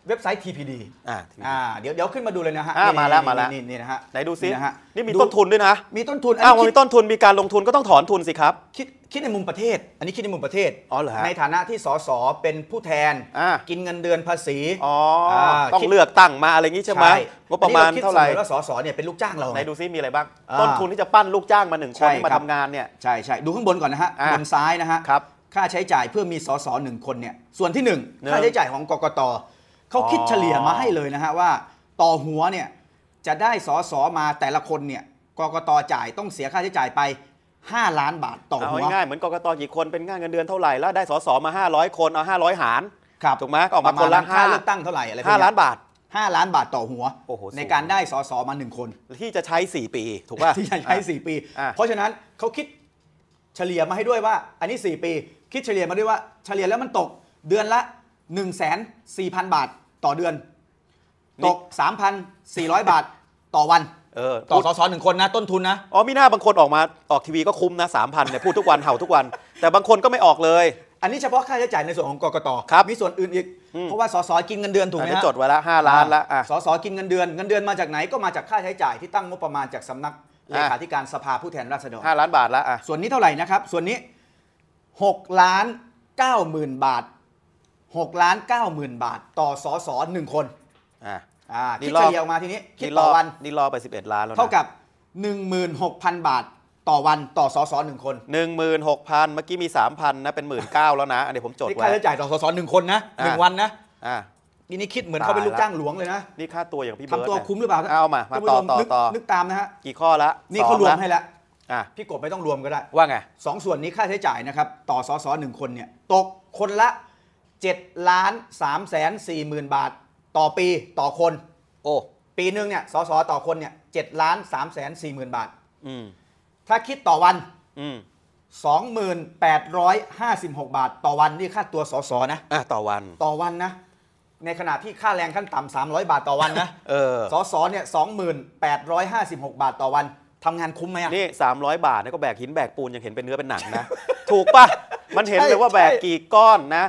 เว็บไซต์ TPD อ่าอ่าเดี๋ยวเดี๋ยวขึ้นมาดูเลยนะฮะอ่ามาแล้วมาแล้วนี่นี่นะฮะไหนดูซินะฮะนี่มีต้นทุนด้วยนะมีต้นทุนอ้าวมีต้นทุนมีการลงทุนก็ต้องถอนทุนสิครับ คิดคิดในมุมประเทศ อันนี้คิดในมุมประเทศอ๋อเหรอในฐานะที่สสเป็นผู้แทนอ่ากินเงินเดือนภาษีอ๋อ ต้องเลือกตั้งมาอะไรอย่างงี้ใช่ไหมงบประมาณเท่าไหร่แล้สอวสสเนี่ยเป็นลูกจ้างเราไหนดูซิมีอะไรบ้างต้นทุนที่จะปั้นลูกจ้างมาหนึ่งคนมาทำงานเนี่ยใช่ใช่ดูข้างบนก่อนนะฮะาบนซ้ายนะฮะครับค่าใช้จ่ายเพื่อมีสสหนึ่งคนเนี่ยส่วนที่งค่าใช้จ่ายของกกตเขาคิดเฉลี่ยมาให้เลยนะฮะว่า ต่อหัวเนี่ย จะได้สอสอมาแต่ละคนเนี่ยกกตจ่ายต้องเสียค่าใช้จ่ายไป 5 ล้านบาทต่อหัวง่ายเหมือนกกตกี่คนเป็นง่ายเงินเดือนเท่าไหร่แล้วได้สอสอมา 500 คนเอา500 หารครับถูกไหมออกมาคนละห้าเลือกตั้งเท่าไหร่อะไรห้าล้านบาท5ล้านบาทต่อหัว ในการได้สอสอมาหนึ่งคนที่จะใช้ 4 ปี ถูกป่ะที่จะใช้ 4 ปี เพราะฉะนั้นเขาคิดเฉลี่ยมาให้ด้วยว่า อันนี้ 4 ปี คิดเฉลี่ยมาด้วยว่า เฉลี่ยแล้วมันตกเดือนละ1 4 0 0 0 บาทต่อเดือนตก3,400 บาทต่อวันเออต่อสอสอหนึ่งคนนะต้นทุนนะอ๋อมีหน้าบางคนออกมาออกทีวีก็คุ้มนะสามพันเนี่ยพูดทุกวันเห่าทุกวัน แต่บางคนก็ไม่ออกเลย อันนี้เฉพาะค่าใช้จ่ายในส่วนของกกตครับมีส่วนอื่นอีกเพราะว่าสสกินเงินเดือนถูกไหมฮะจดไว้ละห้าล้านละอสสกินเงินเดือนเงินเดือนมาจากไหนก็มาจากค่าใช้จ่ายที่ตั้งงบประมาณจากสำนักเลขาธิการสภาผู้แทนราษฎรห้าล้านบาทละอ่ะส่วนนี้เท่าไหร่นะครับส่วนนี้6ล้านเก้าหมื่นบาทหกล้านเก้าหมื่นบาทต่อสอสอหนึ่งคนอ่าอ่าคิดเฉลี่ยออกมาทีนี้คิดต่อวันนี่รอไปสิบเอ็ดล้านแล้วเท่ากับหหนนึ่่งมืหกพันบาทต่อวันต่อสอสอหนึ่งคนหหนนึ่่งมืหกพันเมื่อกี้มีสามพันนะเป็นหมื่นเก้าแล้วนะอันนี้ผมจดไว้นี่ค่าใช้จ่ายต่อสอสอหนึ่งคนนะหนึ่งวันนะอ่านี่นี่คิดเหมือนเขาเป็นลูกจ้างหลวงเลยนะนี่ค่าตัวอย่างพี่เบิร์ดทำตัวคุ้มหรือเปล่าเอามามาต่อต่อต่อนึกตามนะฮะกี่ข้อละนี่เขารวมให้ละพี่กบไม่ต้องรวมก็ได้ ว่าไงสองส่วนนี้ค่าใช้จ่ายนะครับต่อสอสอหนึ่งคนเนี่ย ตกคนละ7ล้าน3แสน4หมื่นบาทต่อปีต่อคนโอ้ปีหนึ่งเนี่ยสสต่อคนเนี่ย7ล้าน3แสน4หมื่นบาทถ้าคิดต่อวันอืห2,856 บาทต่อวัน นี่ค่าตัวสสนะอ่ะต่อวันต่อวันนะ ในขณะที่ค่าแรงขั้นต่ำ300 บาทต่อวันนะสอสสเนี่ย2856 บาทต่อวันทำงานคุ้มไหมอ่ะนี่ 300 บาทนี่ก็แบกหินแบกปูนยังเห็นเป็นเนื้อเป็นหนังนะ ถูกปะมันเห็นเลยว่าแบกกี่ก้อนนะ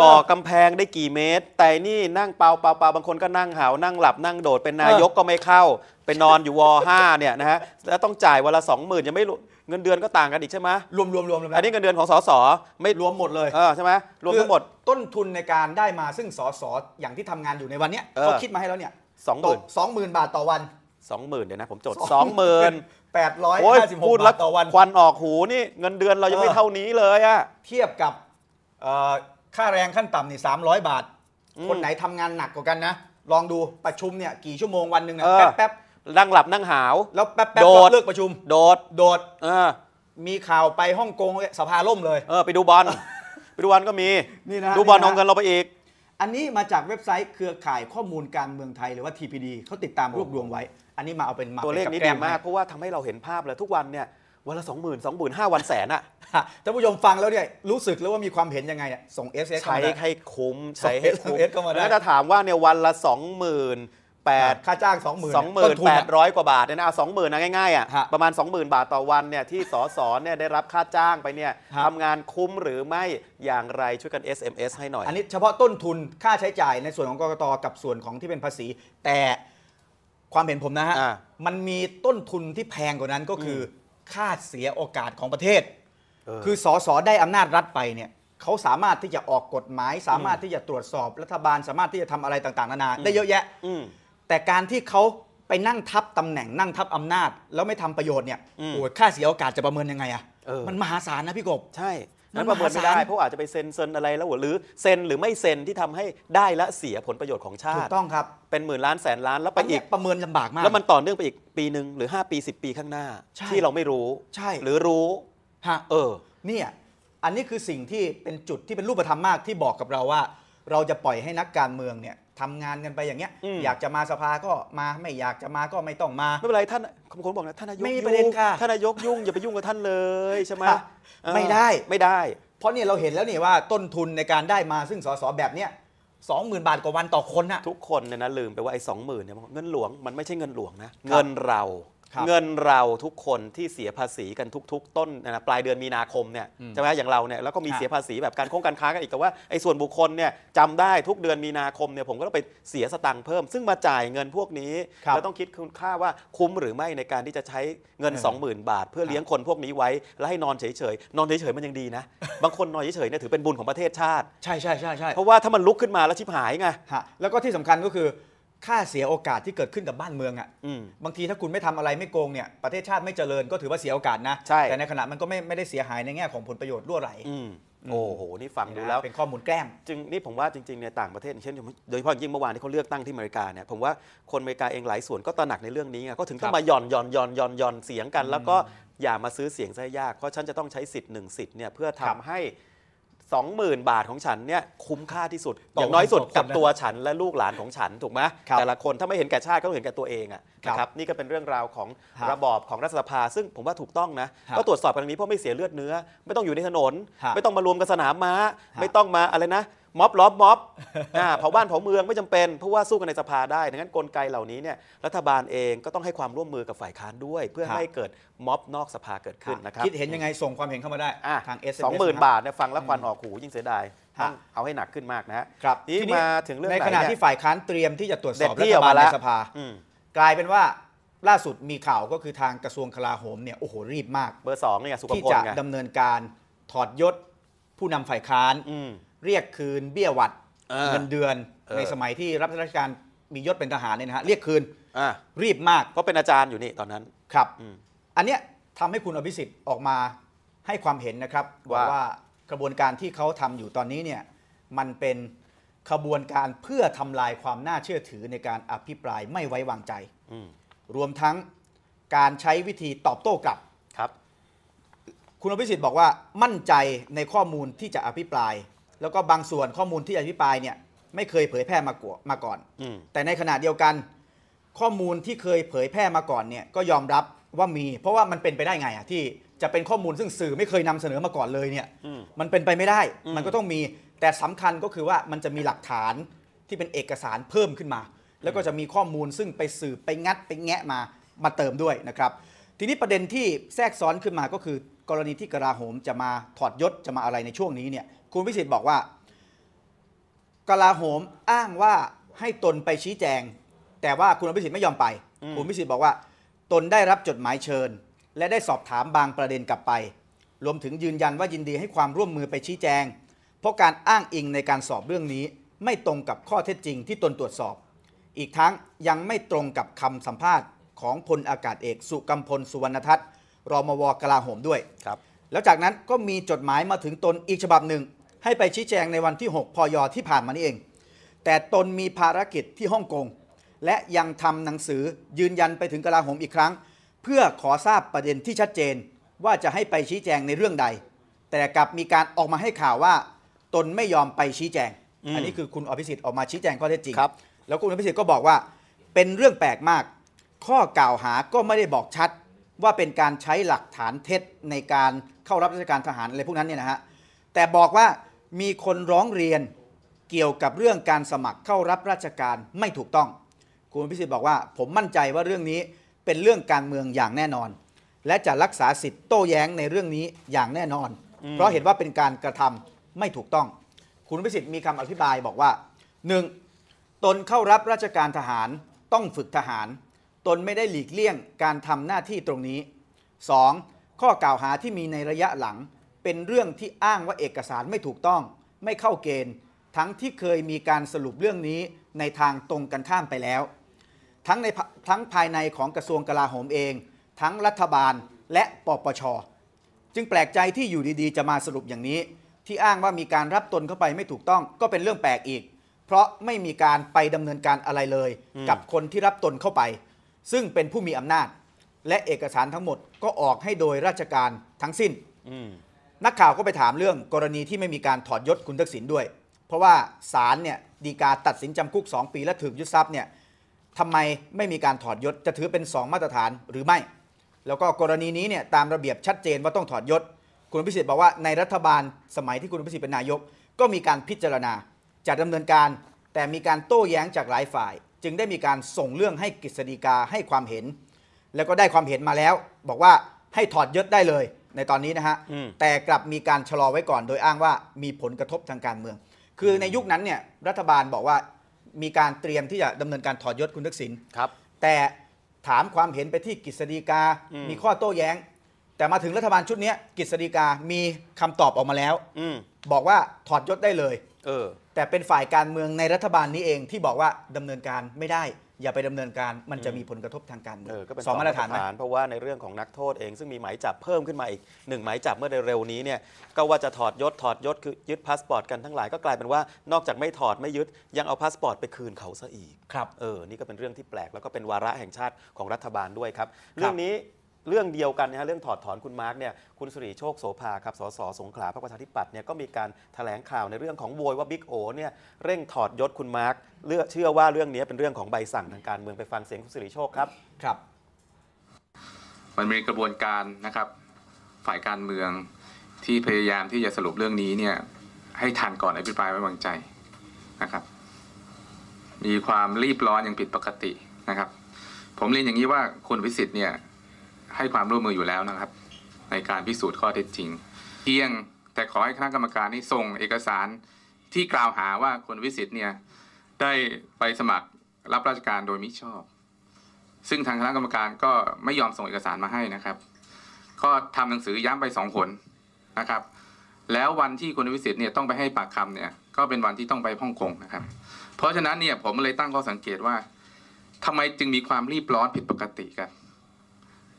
ก่อกำแพงได้กี่เมตร แต่นี่นั่งเปล่าเปล่าเปล่าบางคนก็นั่งหาว นั่งหลับนั่งโดดเป็นนายกก็ไม่เข้า ไปนอนอยู่วอห้าเนี่ยนะฮะแล้วต้องจ่ายวันละสองหมื่นยังไม่รู้เงินเดือนก็ต่างกันอีกใช่ไหมรวมรวมรวมเลยไหมอันนี้เงินเดือนของสสไม่รวมหมดเลยเออใช่ไหมรวมทั้งหมดต้นทุนในการได้มาซึ่งสสอย่างที่ทำงานอยู่ในวันนี้เขาคิดมาให้แล้วเนี่ยสองหมื่นสองหมื่นบาทต่อวันสองหมื่นเดี๋ยวนะผมจดสองหมื่นแปดร้อยห้าสิบหกบาทต่อวันควันออกหูนี่เงินเดือนเรายังไม่เท่านี้เลยอะเทียบกับค่าแรงขั้นต่ำเนี่ยสามร้อยบาท คนไหนทำงานหนักกว่ากันนะ ลองดูประชุมเนี่ยกี่ชั่วโมงวันหนึ่งนะแป๊บแป๊บนั่งหลับนั่งหาว แล้วแป๊บแป๊บโดดเลิกประชุม โดดโดดเออมีข่าวไปฮ่องกงสภาล่มเลย เออ ไปดูบอลไปดูบอลก็มีนี่นะดูบอลน้องกันเราไปอีก อันนี้มาจากเว็บไซต์เครือข่ายข้อมูลการเมืองไทยหรือว่า TPD เขาติดตามรวบรวมไว้ อันนี้มาเอาเป็นมาตัวเลขนี้แดีมากเพราะว่าทำให้เราเห็นภาพเลยทุกวันเนี่ยวันละสองหมื่นสองหมื่นห้าวันแสนอ่ะท่านผู้ชมฟังแล้วเนี่ยรู้สึกแล้วว่ามีความเห็นยังไงส่งสอสเอสใช้ให้คุ้มใช้ให้คุ้มแล้วถ้าถามว่าเนี่ยวันละสองหมื่นแปดค่าจ้างสองหมื่นสองหมื่นแปดร้อยกว่าบาทเนี่ยนะสองหมื่นนะง่ายๆอ่ะ ประมาณสองหมื่นบาทต่อวันเนี่ยที่สอสอเนี่ยได้รับค่าจ้างไปเนี่ยทำงานคุ้มหรือไม่อย่างไรช่วยกัน SMS ให้หน่อย อันนี้เฉพาะต้นทุนค่าใช้จ่ายในส่วนของกรกตกับส่วนของที่เป็นภาษี แต่ความเห็นผมนะฮะ มันมีต้นทุนที่แพงกว่านั้นก็คือค่าเสียโอกาสของประเทศคือสสได้อำนาจรัฐไปเนี่ยเขาสามารถที่จะออกกฎหมาย สามารถที่จะตรวจสอบรัฐบาล สามารถที่จะทำอะไรต่างๆ นานาได้เยอะแยะแต่การที่เขาไปนั่งทับตำแหน่งนั่งทับอำนาจ แล้วไม่ทำประโยชน์เนี่ยโอ้ค่าเสียโอกาสจะประเมินยังไงอะมันมหาศาลนะพี่กบใช่นั้นประเมินไม่ได้เพราะอาจจะไปเซ็นเซ็นอะไรแล้วหรือเซ็นหรือไม่เซ็นที่ทำให้ได้และเสียผลประโยชน์ของชาติถูกต้องครับเป็นหมื่นล้านแสนล้านแล้วไปอีกประเมินลำาบากมากแล้วมันต่อเนื่องไปอีกปีหนึ่งหรือ5ปี10ปีข้างหน้า ที่เราไม่รู้ใช่หรือรู้ฮะเออเนี่ยอันนี้คือสิ่งที่เป็นจุดที่เป็นรูปธรรมมากที่บอกกับเราว่า เราจะปล่อยให้นักการเมืองเนี่ยทำงานกันไปอย่างเงี้ย อยากจะมาสภาก็มาไม่อยากจะมาก็ไม่ต้องมาไม่เป็นไรท่านคุณคนบอกนะท่านนายกไม่มีประเด็นค่ะท่านนายกยุ่งอย่าไปยุ่งกับท่านเลยใช่ไหมไม่ได้ไม่ได้ เพราะเนี่ยเราเห็นแล้วนี่ว่าต้นทุนในการได้มาซึ่งสสแบบเนี้ยสองหมื่นบาทกว่าวันต่อคนนะทุกคนเนี่ยนะลืมไปว่าไอ้สองหมื่นเนี่ยเงินหลวงมันไม่ใช่เงินหลวงนะเงินเราเงินเราทุกคนที่เสียภาษีกันทุกๆต้นนะปลายเดือนมีนาคมเนี่ยใช่ไหมอย่างเราเนี่ยแล้วก็มีเสียภาษีแบบการโค้งการค้ากันอีกแต่ว่าไอ้ส่วนบุคคลเนี่ยจำได้ทุกเดือนมีนาคมเนี่ยผมก็ต้องไปเสียสตังค์เพิ่ม ซึ่งมาจ่ายเงินพวกนี้เราแล้วต้องคิดคุณค่าว่าคุ้มหรือไม่ในการที่จะใช้เงินอ20,000 บาทเพื่อเลี้ยงคนพวกนี้ไว้และให้นอนเฉยๆนอนเฉยๆมันยังดีนะบางคนนอนเฉยๆเนี่ยถือเป็นบุญของประเทศชาติใช่ใช่ใช่ใช่เพราะว่าถ้ามันลุกขึ้นมาแล้วชิบหายไงฮะแล้วก็ที่สำคัญก็คือค่าเสียโอกาสที่เกิดขึ้นกับบ้านเมืองอะ่ะบางทีถ้าคุณไม่ทำอะไรไม่โกงเนี่ยประเทศชาติไม่เจริญก็ถือว่าเสียโอกาสนะ แต่ในขณะมันก็ไม่ไม่ได้เสียหายในแง่ของผลประโยชน์รั่วไหลโอ้โห นี่ฟังดูแล้วเป็นข้อมูลแกล้งจึงนี่ผมว่าจริงๆเนี่ยต่างประเทศเช่นโดยเฉพาะยิ่งเมื่อวานที่เขาเลือกตั้งที่อเมริกาเนี่ยผมว่าคนอเมริกาเองหลายส่วนก็ตระหนักในเรื่องนี้ไงก็ถึงต้องมาหย่อนหย่อนหย่อนหย่อนหย่อนเสียงกัน แล้วก็อย่ามาซื้อเสียงซะยากเพราะฉันจะต้องใช้สิทธิ์หนึ่งสิทธิ์เนี่ยเพื่อทำให้20,000 บาทของฉันเนี่ยคุ้มค่าที่สุด อย่างน้อยสุดกับตัวฉันและลูกหลานของฉันถูกไหมแต่ละคน ถ้าไม่เห็นแก่ชาติก็เห็นแก่ตัวเองอ่ะะครับนี่ก็เป็นเรื่องราวของระบอบของรัฐสภาซึ่งผมว่าถูกต้องนะก็ตรวจสอบกันนี้เพราะไม่เสียเลือดเนื้อ ไม่ต้องอยู่ในถนน ไม่ต้องมารวมกันสนามม้า ไม่ต้องมาอะไรนะม็อบล็อบม็อบเผาบ้านเผาเมืองไม่จำเป็นเพราะว่าสู้กันในสภาได้ดังนั้นกลไกเหล่านี้เนี่ยรัฐบาลเองก็ต้องให้ความร่วมมือกับฝ่ายค้านด้วย เพื่อให้เกิดม็อบนอกสภาเกิดขึ้นนะครับคิดเห็นยังไง ส่งความเห็นเข้ามาได้ทาง SMS สองหมื่นบาทเนี่ยฟังแล้วควันออกหู ยิ่งเสียดาย เอาให้หนักขึ้นมากนะครับที่มาถึงเรื่องในขณะที่ฝ่ายค้านเตรียมที่จะตรวจสอบเรัฐบาลาในสภากลายเป็นว่าล่าสุดมีข่าวก็คือทางกระทรวงกลาโหมเนี่ยโอ้โหรีบมากเบอร์สองเนี่ยสุขที่จะดำเนินการถอดยศผู้นำฝ่ายค้านอืเรียกคืนเบี้ยวัดเองินเดือนอในสมัยที่รับราชการมียศเป็นทหารเนี่ยนะฮะเรียกคืนรีบมากเพราะเป็นอาจารย์อยู่นี่ตอนนั้นครับออันเนี้ยทำให้คุณอภิสิทธิ์ออกมาให้ความเห็นนะครับ ว่ากวากระบวนการที่เขาทำอยู่ตอนนี้เนี่ยมันเป็นขบวนการเพื่อทำลายความน่าเชื่อถือในการอภิปรายไม่ไว้วางใจรวมทั้งการใช้วิธีตอบโต้กลับครับ คุณอภิสิทธิ์บอกว่ามั่นใจในข้อมูลที่จะอภิปรายแล้วก็บางส่วนข้อมูลที่อภิปรายเนี่ยไม่เคยเผยแพร่มาก่อนมาก่อนอแต่ในขณะเดียวกัน ข้อมูลที่เคยเผยแพร่มาก่อนเนี่ยก็ยอมรับว่ามีเพราะว่ามันเป็นไปได้ไงอะที่จะเป็นข้อมูลซึ่งสื่อไม่เคยนำเสนอมาก่อนเลยเนี่ยมมันเป็นไปไม่ได้มันก็ต้องมีแต่สำคัญก็คือว่ามันจะมีหลักฐานที่เป็นเอกสารเพิ่มขึ้นมา แล้วก็จะมีข้อมูลซึ่งไปสืบไปงัดไปแงะมามาเติมด้วยนะครับ ทีนี้ประเด็นที่แทรกซ้อนขึ้นมาก็คือกรณีที่กระลาโหมจะมาถอดยศจะมาอะไรในช่วงนี้เนี่ยคุณวิสิทธิ์บอกว่ากลาโหมอ้างว่าให้ตนไปชี้แจง แต่ว่าคุณอภิสิทธิ์ไม่ยอมไปคุณพิสิทธิ์บอกว่าตนได้รับจดหมายเชิญ และได้สอบถามบางประเด็นกลับไปรวมถึงยืนยันว่ายินดีให้ความร่วมมือไปชี้แจงเพราะการอ้างอิงในการสอบเรื่องนี้ ไม่ตรงกับข้อเท็จจริง ที่ตนตรวจสอบ อีกทั้งยังไม่ตรงกับคำสัมภาษณ์ของพลอากาศเอกสุกัมพลสุวรรณทัศน์รมวกลาโหมด้วย ครับ แล้วจากนั้นก็มีจดหมายมาถึงตนอีกฉบับหนึ่ง ให้ไปชี้แจงในวันที่ 6 พยที่ผ่านมานี่เอง แต่ตนมีภารกิจที่ฮ่องกงและยังทำหนังสือยืนยันไปถึงกลาโหมอีกครั้ง เพื่อขอทราบประเด็นที่ชัดเจนว่าจะให้ไปชี้แจงในเรื่องใด แต่กลับมีการออกมาให้ข่าวว่าตนไม่ยอมไปชี้แจง อันนี้คือคุณอภิสิทธิ์ออกมาชี้แจงข้อเท็จจริง ครับ แล้วคุณอภิสิทธิ์ก็บอกว่าเป็นเรื่องแปลกมาก ข้อกล่าวหาก็ไม่ได้บอกชัดว่าเป็นการใช้หลักฐานเท็จในการเข้ารับราชการทหารอะไรพวกนั้นเนี่ยนะฮะแต่บอกว่ามีคนร้องเรียนเกี่ยวกับเรื่องการสมัครเข้ารับราชการไม่ถูกต้อง คุณพิสิทธิ์บอกว่า ผมมั่นใจว่าเรื่องนี้เป็นเรื่องการเมืองอย่างแน่นอน และจะรักษาสิทธิ์โต้แย้งในเรื่องนี้อย่างแน่นอน เพราะเห็นว่าเป็นการกระทำไม่ถูกต้อง คุณพิสิทธิ์มีคำอธิบายบอกว่า 1. ตนเข้ารับราชการทหารต้องฝึกทหารตนไม่ได้หลีกเลี่ยง การทำหน้าที่ตรงนี้ 2. ข้อกล่าวหาที่มีในระยะหลัง เป็นเรื่องที่อ้างว่าเอกสารไม่ถูกต้อง ไม่เข้าเกณฑ์ ทั้งที่เคยมีการสรุปเรื่องนี้ในทางตรงกันข้ามไปแล้ว ทั้งในทั้งภายในของกระทรวงกลาโหมเอง ทั้งรัฐบาลและปปชจึงแปลกใจที่อยู่ดีๆ จะมาสรุปอย่างนี้ ที่อ้างว่ามีการรับตนเข้าไปไม่ถูกต้อง ก็เป็นเรื่องแปลกอีก เพราะไม่มีการไปดำเนินการอะไรเลย กับคนที่รับตนเข้าไปซึ่งเป็นผู้มีอำนาจและเอกสารทั้งหมดก็ออกให้โดยราชการทั้งสิ้น นักข่าวก็ไปถามเรื่องกรณีที่ไม่มีการถอดยศคุณทักษิณด้วย เพราะว่าศาลเนี่ยดีกาตัดสินจำคุก 2 ปีและถือยึดทรัพย์เนี่ยทำไมไม่มีการถอดยศจะถือเป็น 2 มาตรฐานหรือไม่ แล้วก็กรณีนี้เนี่ยตามระเบียบชัดเจนว่าต้องถอดยศ คุณพิสิทธิ์บอกว่า ในรัฐบาลสมัยที่คุณพิสิทธิ์เป็นนายกก็มีการพิจารณาจะดำเนินการ แต่มีการโต้แย้งจากหลายฝ่ายจึงได้มีการส่งเรื่องให้กฤษฎีกาให้ความเห็น แล้วก็ได้ความเห็นมาแล้ว บอกว่าให้ถอดยศได้เลยในตอนนี้นะฮะ แต่กลับมีการชะลอไว้ก่อนโดยอ้างว่ามีผลกระทบทางการเมือง คือในยุคนั้นเนี่ยรัฐบาลบอกว่ามีการเตรียมที่จะดำเนินการถอดยศคุณทักษิณครับ แต่ถามความเห็นไปที่กฤษฎีกามมีข้อโต้แย้ง แต่มาถึงรัฐบาลชุดนี้กฤษฎีกามีคำตอบออกมาแล้วอบอกว่าถอดยศได้เลย เออแต่เป็นฝ่ายการเมืองในรัฐบาลนี้เองที่บอกว่าดำเนินการไม่ได้ อย่าไปดำเนินการมันจะมีผลกระทบทางการเมืองสองมาตรฐานไหมเพราะว่าในเรื่องของนักโทษเองซึ่งมีหมายจับ เพิ่มขึ้นมาอีกหนึ่งหมายจับเมื่อเร็วนี้เนี่ยก็ว่าจะถอดยศถอดยศคือยึดพาสปอร์ตกันทั้งหลายก็กลายเป็นว่านอกจากไม่ถอดไม่ยึดยังเอาพาสปอร์ตไปคืนเขาซะอีกครับเออ นี่ก็เป็นเรื่องที่แปลกแล้วก็เป็นวาระแห่งชาติของรัฐบาลด้วยครับ เรื่องนี้เรื่องเดียวกันนะฮะเรื่องถอดถอนคุณมาร์กเนี่ยคุณสุริโชคโสภาครับสสสงขลาพรรคประชาธิปัตย์เนี่ยก็มีการแถลงข่าวในเรื่องของโวยว่าบิ๊กโอเนี่ยเร่งถอดยศคุณมาร์กเลือกเชื่อว่าเรื่องนี้เป็นเรื่องของใบสั่งทางการเมืองไปฟังเสียงคุณสุริโชคครับครับมันมีกระบวนการนะครับ ฝ่ายการเมืองที่พยายามที่จะสรุปเรื่องนี้เนี่ยให้ทันก่อนอภิปรายไว้วางใจนะครับมีความรีบร้อนอย่างผิดปกตินะครับ ผมเรียนอย่างนี้ว่าคุณวิสิทธิ์เนี่ยให้ความร่วมมืออยู่แล้วนะครับ ในการพิสูจน์ข้อเท็จจริง เพียงแต่ขอให้คณะกรรมการนี้ส่งเอกสารที่กล่าวหาว่าคุณวิสิทธ์เนี่ยได้ไปสมัครรับราชการโดยมิชอบ ซึ่งทางคณะกรรมการก็ไม่ยอมส่งเอกสารมาให้นะครับ ก็ทำหนังสือย้ำไปสองคนนะครับ แล้ววันที่คุณวิสิทธ์เนี่ยต้องไปให้ปากคำเนี่ย ก็เป็นวันที่ต้องไปฮ่องกงนะครับ เพราะฉะนั้นเนี่ยผมเลยตั้งข้อสังเกตว่า ทำไมจึงมีความรีบร้อนผิดปกติกัน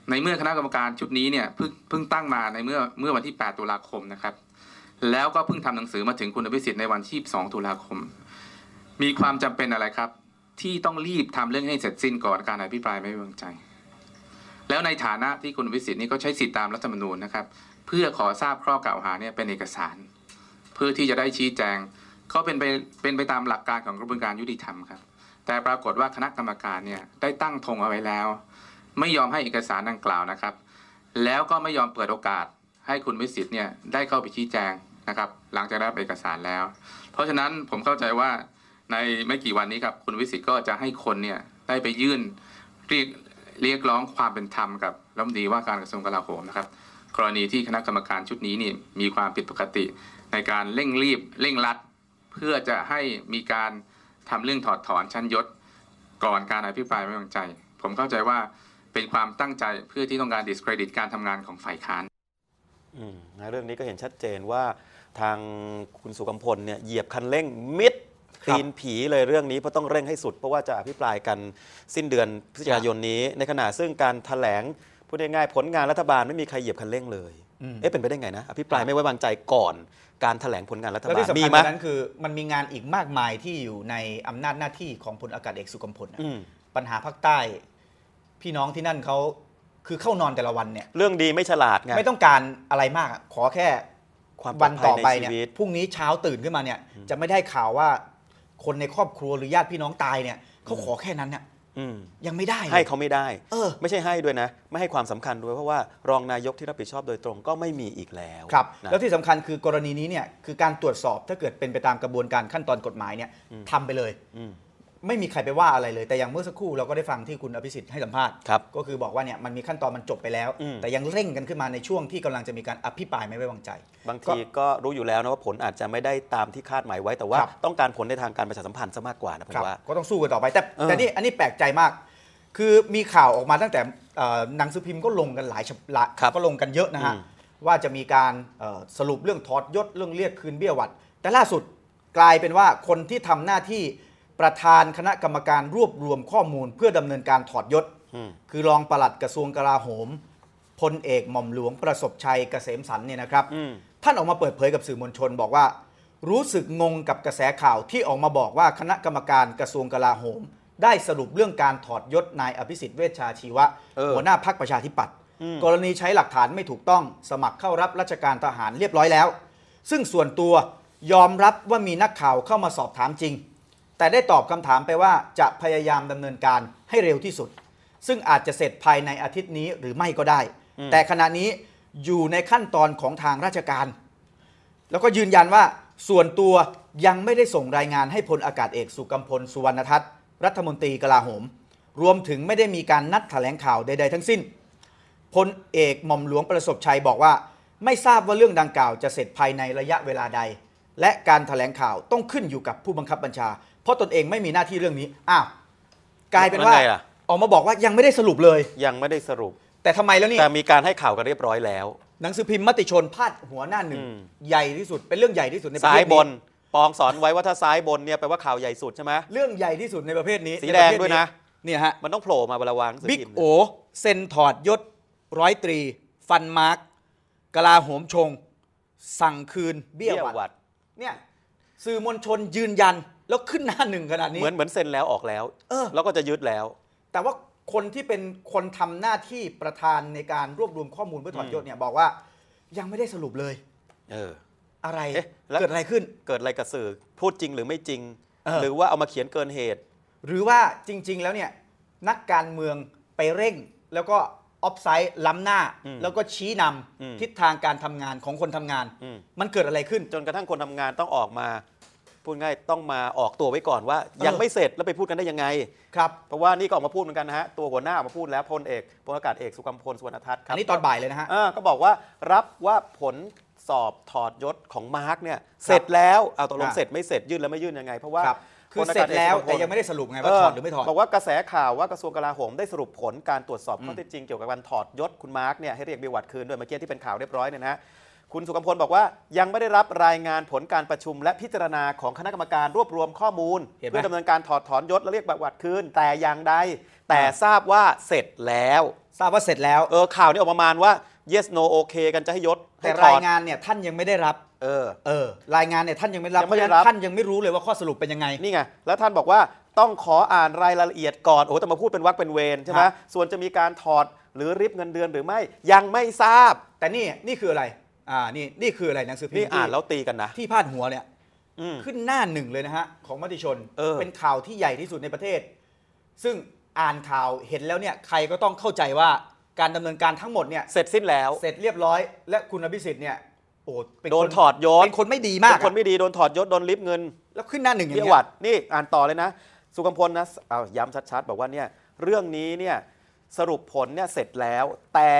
ในเมื่อคณะกรรมการชุดนี้เนี่ยเพิ่งเพิ่งตั้งมาในเมื่อเมื่อวันที่ 8 ตุลาคมนะครับ แล้วก็เพิ่งทำหนังสือมาถึงคุณอภิสิทธิ์ในวันที่2ตุลาคม มีความจำเป็นอะไรครับ ที่ต้องรีบทำเรื่องให้เสร็จสิ้นก่อนการอภิปรายไม่ไว้วางใจ แล้วในฐานะที่คุณอภิสิทธิ์นี่ก็ใช้สิทธิตามรัฐธรรมนูญนะครับ เพื่อขอทราบข้อกล่าวหาเนี่ยเป็นเอกสาร เพื่อที่จะได้ชี้แจงก็เป็นไปเป็นไปตามหลักการของกระบวนการยุติธรรมครับแต่ปรากฏว่าคณะกรรมการเนี่ยได้ตั้งธงเอาไว้แล้วไม่ยอมให้เอกสารดังกล่าวนะครับ แล้วก็ไม่ยอมเปิดโอกาสให้คุณวิสิทธ์เนี่ยได้เข้าไปชี้แจงนะครับ หลังจากได้เอกสารแล้ว เพราะฉะนั้นผมเข้าใจว่าในไม่กี่วันนี้ครับคุณวิสิทธ์ก็จะให้คนเนี่ยได้ไปยื่นเรียกเรียกร้องความเป็นธรรมกับรัฐมนตรีว่าการกระทรวงกลาโหมนะครับ กรณีที่คณะกรรมการชุดนี้นี่มีความผิดปกติ ในการเร่งรีบเร่งรัด เพื่อจะให้มีการทำเรื่องถอดถอนชั้นยศ ก่อนการอภิปรายไม่วางใจ ผมเข้าใจว่าเป็นความตั้งใจเพื่อที่ต้องการดิสเครดิตการทำงานของฝ่ายค้านเรื่องนี้ก็เห็นชัดเจนว่า ทางคุณสุกัมพลเนี่ยเหยียบคันเร่งมิดตีนผีเลยเรื่องนี้เพราะต้องเร่งให้สุดเพราะว่าจะอภิปรายกันสิ้นเดือนพฤศจิกายนนี้ ในขณะซึ่งการถแถลงพูดง่ายๆผลงานรัฐบาลไม่มีใครเหยียบคันเร่งเลย เอ๊ะเป็นไปได้ไงนะ อภิปรายไม่ไว้วางใจก่อน การถแถลงผลงานรัฐบาลแล้วที่สำคัญนั้นคือมันมีงานอีกมากมายที่อยู่ในอำนาจหน้าที่ของพลอากาศเอกสุกัมพลปัญหาภาคใต้พี่น้องที่นั่นเขาคือเข้านอนแต่ละวันเนี่ยเรื่องดีไม่ฉลาดไงไม่ต้องการอะไรมากขอแค่ความวันต่อไปเนี่ยพรุ่งนี้เช้าตื่นขึ้นมาเนี่ยจะไม่ได้ข่าวว่า คนในครอบครัวหรือญาติพี่น้องตายเนี่ยเขาขอแค่นั้นเนี่ยยังไม่ได้ให้เขาไม่ได้ เออไม่ใช่ให้ด้วยนะไม่ให้ความสำคัญด้วยเพราะว่ารองนายกที่รับผิดชอบโดยตรงก็ไม่มีอีกแล้ว ครับนะแล้วที่สำคัญคือกรณีนี้เนี่ยคือการตรวจสอบถ้าเกิดเป็นไปตามกระบวนการขั้นตอนกฎหมายเนี่ยทำไปเลยไม่มีใครไปว่าอะไรเลยแต่อย่างเมื่อสักครู่เราก็ได้ฟังที่คุณอภิสิทธิ์ให้สัมภาษณ์ก็คือบอกว่าเนี่ยมันมีขั้นตอนมันจบไปแล้ว แต่ยังเร่งกันขึ้นมาในช่วง ที่กำลังจะมีการอภิปรายไม่ไว้วางใจ บางทีก็รู้อยู่แล้วนะว่าผลอาจจะไม่ได้ตามที่คาดหมายไว้ แต่ว่าต้องการผลในทางการประชาสัมพันธ์ซะมากกว่านะผมว่าก็ต้องสู้กันต่อไป แต่แต่นี่อันนี้แปลกใจมาก คือมีข่าวออกมาตั้งแต่หนังสือพิมพ์ก็ลงกันหลายฉบับครับก็ลงกันเยอะนะฮะว่าจะมีการสรุปเรื่องถอดยศเรื่องเรียกคืนเบี้ยหวัดแต่ล่าสุดกลายเป็นว่าคนที่ทาหน้าที่ประธานคณะกรรมการรวบรวมข้อมูลเพื่อดำเนินการถอดยศ คือรองปลัดกระทรวงกลาโหม พลเอกหม่อมหลวงประสบชัยเกษมสันเนี่ยนะครับท่านออกมาเปิดเผยกับสื่อมวลชนบอกว่า รู้สึกงงกับกระแสข่าวที่ออกมาบอกว่าคณะกรรมการกระทรวงกลาโหม ได้สรุปเรื่องการถอดยศนายอภิสิทธิ์เวชชาชีวะหัวหน้าพักประชาธิปัตย์กรณีใช้หลักฐานไม่ถูกต้องสมัครเข้ารับราชการทหารเรียบร้อยแล้ว ซึ่งส่วนตัวยอมรับว่ามีนักข่าวเข้ามาสอบถามจริงแต่ได้ตอบคำถามไปว่าจะพยายามดำเนินการให้เร็วที่สุด ซึ่งอาจจะเสร็จภายในอาทิตย์นี้หรือไม่ก็ได้ แต่ขณะนี้อยู่ในขั้นตอนของทางราชการ แล้วก็ยืนยันว่าส่วนตัวยังไม่ได้ส่งรายงานให้พลอากาศเอกสุกัมพล สุวรรณทัศน์ รัฐมนตรีกลาโหม รวมถึงไม่ได้มีการนัดแถลงข่าวใดๆทั้งสิ้นพลเอกหม่อมหลวงประสบชัยบอกว่า ไม่ทราบว่าเรื่องดังกล่าวจะเสร็จภายในระยะเวลาใดและการถแถลงข่าวต้องขึ้นอยู่กับผู้บังคับบัญชา เพราะตนเองไม่มีหน้าที่เรื่องนี้ อ้าวกลายเป็นว่าออกมาบอกว่ายังไม่ได้สรุปเลยยังไม่ได้สรุป แต่ทำไมแล้วนี่แต่มีการให้ข่าวกันเรียบร้อยแล้ว หนังสือพิมพ์มติชนพาดหัวหน้าหนึ่งใหญ่ที่สุด เป็นเรื่องใหญ่ที่สุดในประเทนี้ซ้ายบน ปองสอนไว้ว่าถ้าซ้ายบนเนี่ยแปลว่าข่าวใหญ่สุดใช่ไหมเรื่องใหญ่ที่สุดในประเภทนี้สีแดงด้วยนะเนี่ยฮะมันต้องโผล่มาบวลวาังบิ๊กโอเเซนถอดยศร้อยตรี ฟันมาร์กกลาโหมชง สั่งคืนเบี้ยวหวัดเนี่ยสื่อมวลชนยืนยันแล้วขึ้นหน้าหนึ่งขนาดนี้เหมือนเหมือนเซ็นแล้วออกแล้วเออแล้วก็จะยึดแล้ว แต่ว่าคนที่เป็นคนทำหน้าที่ประธานในการรวบรวมข้อมูลเพื่อถอดยศเนี่ยบอกว่า ยังไม่ได้สรุปเลยเอออะไร เกิดอะไรขึ้นเกิดอะไรกับสื่อพูดจริงหรือไม่จริง หรือว่าเอามาเขียนเกินเหตุ หรือว่าจริง ๆ แล้วเนี่ย นักการเมืองไปเร่งแล้วก็ออฟไซด์ล้ำหน้าแล้วก็ชี้นำทิศทางการทำงานของคนทำงาน มันเกิดอะไรขึ้นจนกระทั่งคนทำงานต้องออกมา พูดง่ายต้องมาออกตัวไว้ก่อนว่า ยังไม่เสร็จแล้วไปพูดกันได้ยังไงครับเพราะว่านี่ก็ออกมาพูดเหมือนกันนะฮะตัวหัวหน้าออกมาพูดแล้วพลเอกพลอากาศเอกสุกัมพลสุวรรณทัศน์ครับอันนี้ตอนบ่ายเลยนะฮะก็บอกว่ารับว่าผลสอบถอดยศของมาร์กเนี่ยเสร็จแล้วเอาตกลงเสร็จไม่เสร็จยื่นแล้วไม่ยื่นยังไงเพราะว่าคือเสร็จแล้วแต่ยังไม่ได้สรุปไงว่าถอดหรือไม่ถอดบอกว่ากระแสข่าวว่ากระทรวงกลาโหมได้สรุปผลการตรวจสอบข้อเท็จจริงเกี่ยวกับการถอดยศคุณมาร์กเนี่ยให้เรียกบิวัตคืนด้วยเมื่อกี้ที่เป็นข่าวเรียบร้อยเนี่ยนะคุณสุกัมพลบอกว่ายังไม่ได้รับรายงานผลการประชุม และพิจารณาของคณะกรรมการรวบรวมข้อมูลเพื่อดำเนินการถอดถอนยศและเรียกบิวัดคืนแต่อย่างใดแต่ทราบว่าเสร็จแล้ว ทราบว่าเสร็จแล้วเออข่าวนี้ออกประมาณว่า yes no okay กันจะให้ยศแต่รายงานเนี่ยท่านยังไม่ได้รับเออเออรายงานเนี่ยท่านยังไม่รับเพราะฉะนั้นท่านยังไม่รู้เลยว่าข้อสรุปเป็นยังไงนี่ไงแล้วท่านบอกว่าต้องขออ่านรายละเอียดก่อนโอ้โหแต่มาพูดเป็นวักเป็นเวรใช่ไหมส่วนจะมีการถอดหรือริบเงินเดือนหรือไม่ยังไม่ทราบ แต่นี่นี่คืออะไรอ่านี่นี่คืออะไรหนังสือพิมพ์นี่ที่อ่านแล้วตีกันนะที่พาดหัวเนี่ยขึ้นหน้าหนึ่งเลยนะฮะของมติชนเออนข่าวที่ใหญ่ที่สุดในประเทศ ซึ่งอ่านข่าวเห็นแล้วเนี่ย ใครก็ต้องเข้าใจว่าการดำเนินการทั้งหมดเนี่ยเสร็จสิ้นแล้วเสร็จเรียบร้อยและคุณอภิสิทธิ์เนี่ยโอ้โดนถอดยศเป็นคนไม่ดีมากเป็นคนไม่ดีโดนถอดยศโดนลิฟเงิน แล้วขึ้นหน้าหนึ่งอย่างเี้ยวัดนี่อ่านต่อเลยนะ สุกัมพลนะเอาย้ำชัดๆ บอกว่าเนี่ยเรื่องนี้เนี่ยสรุปผลเนี่ยเสร็จแล้ว แต่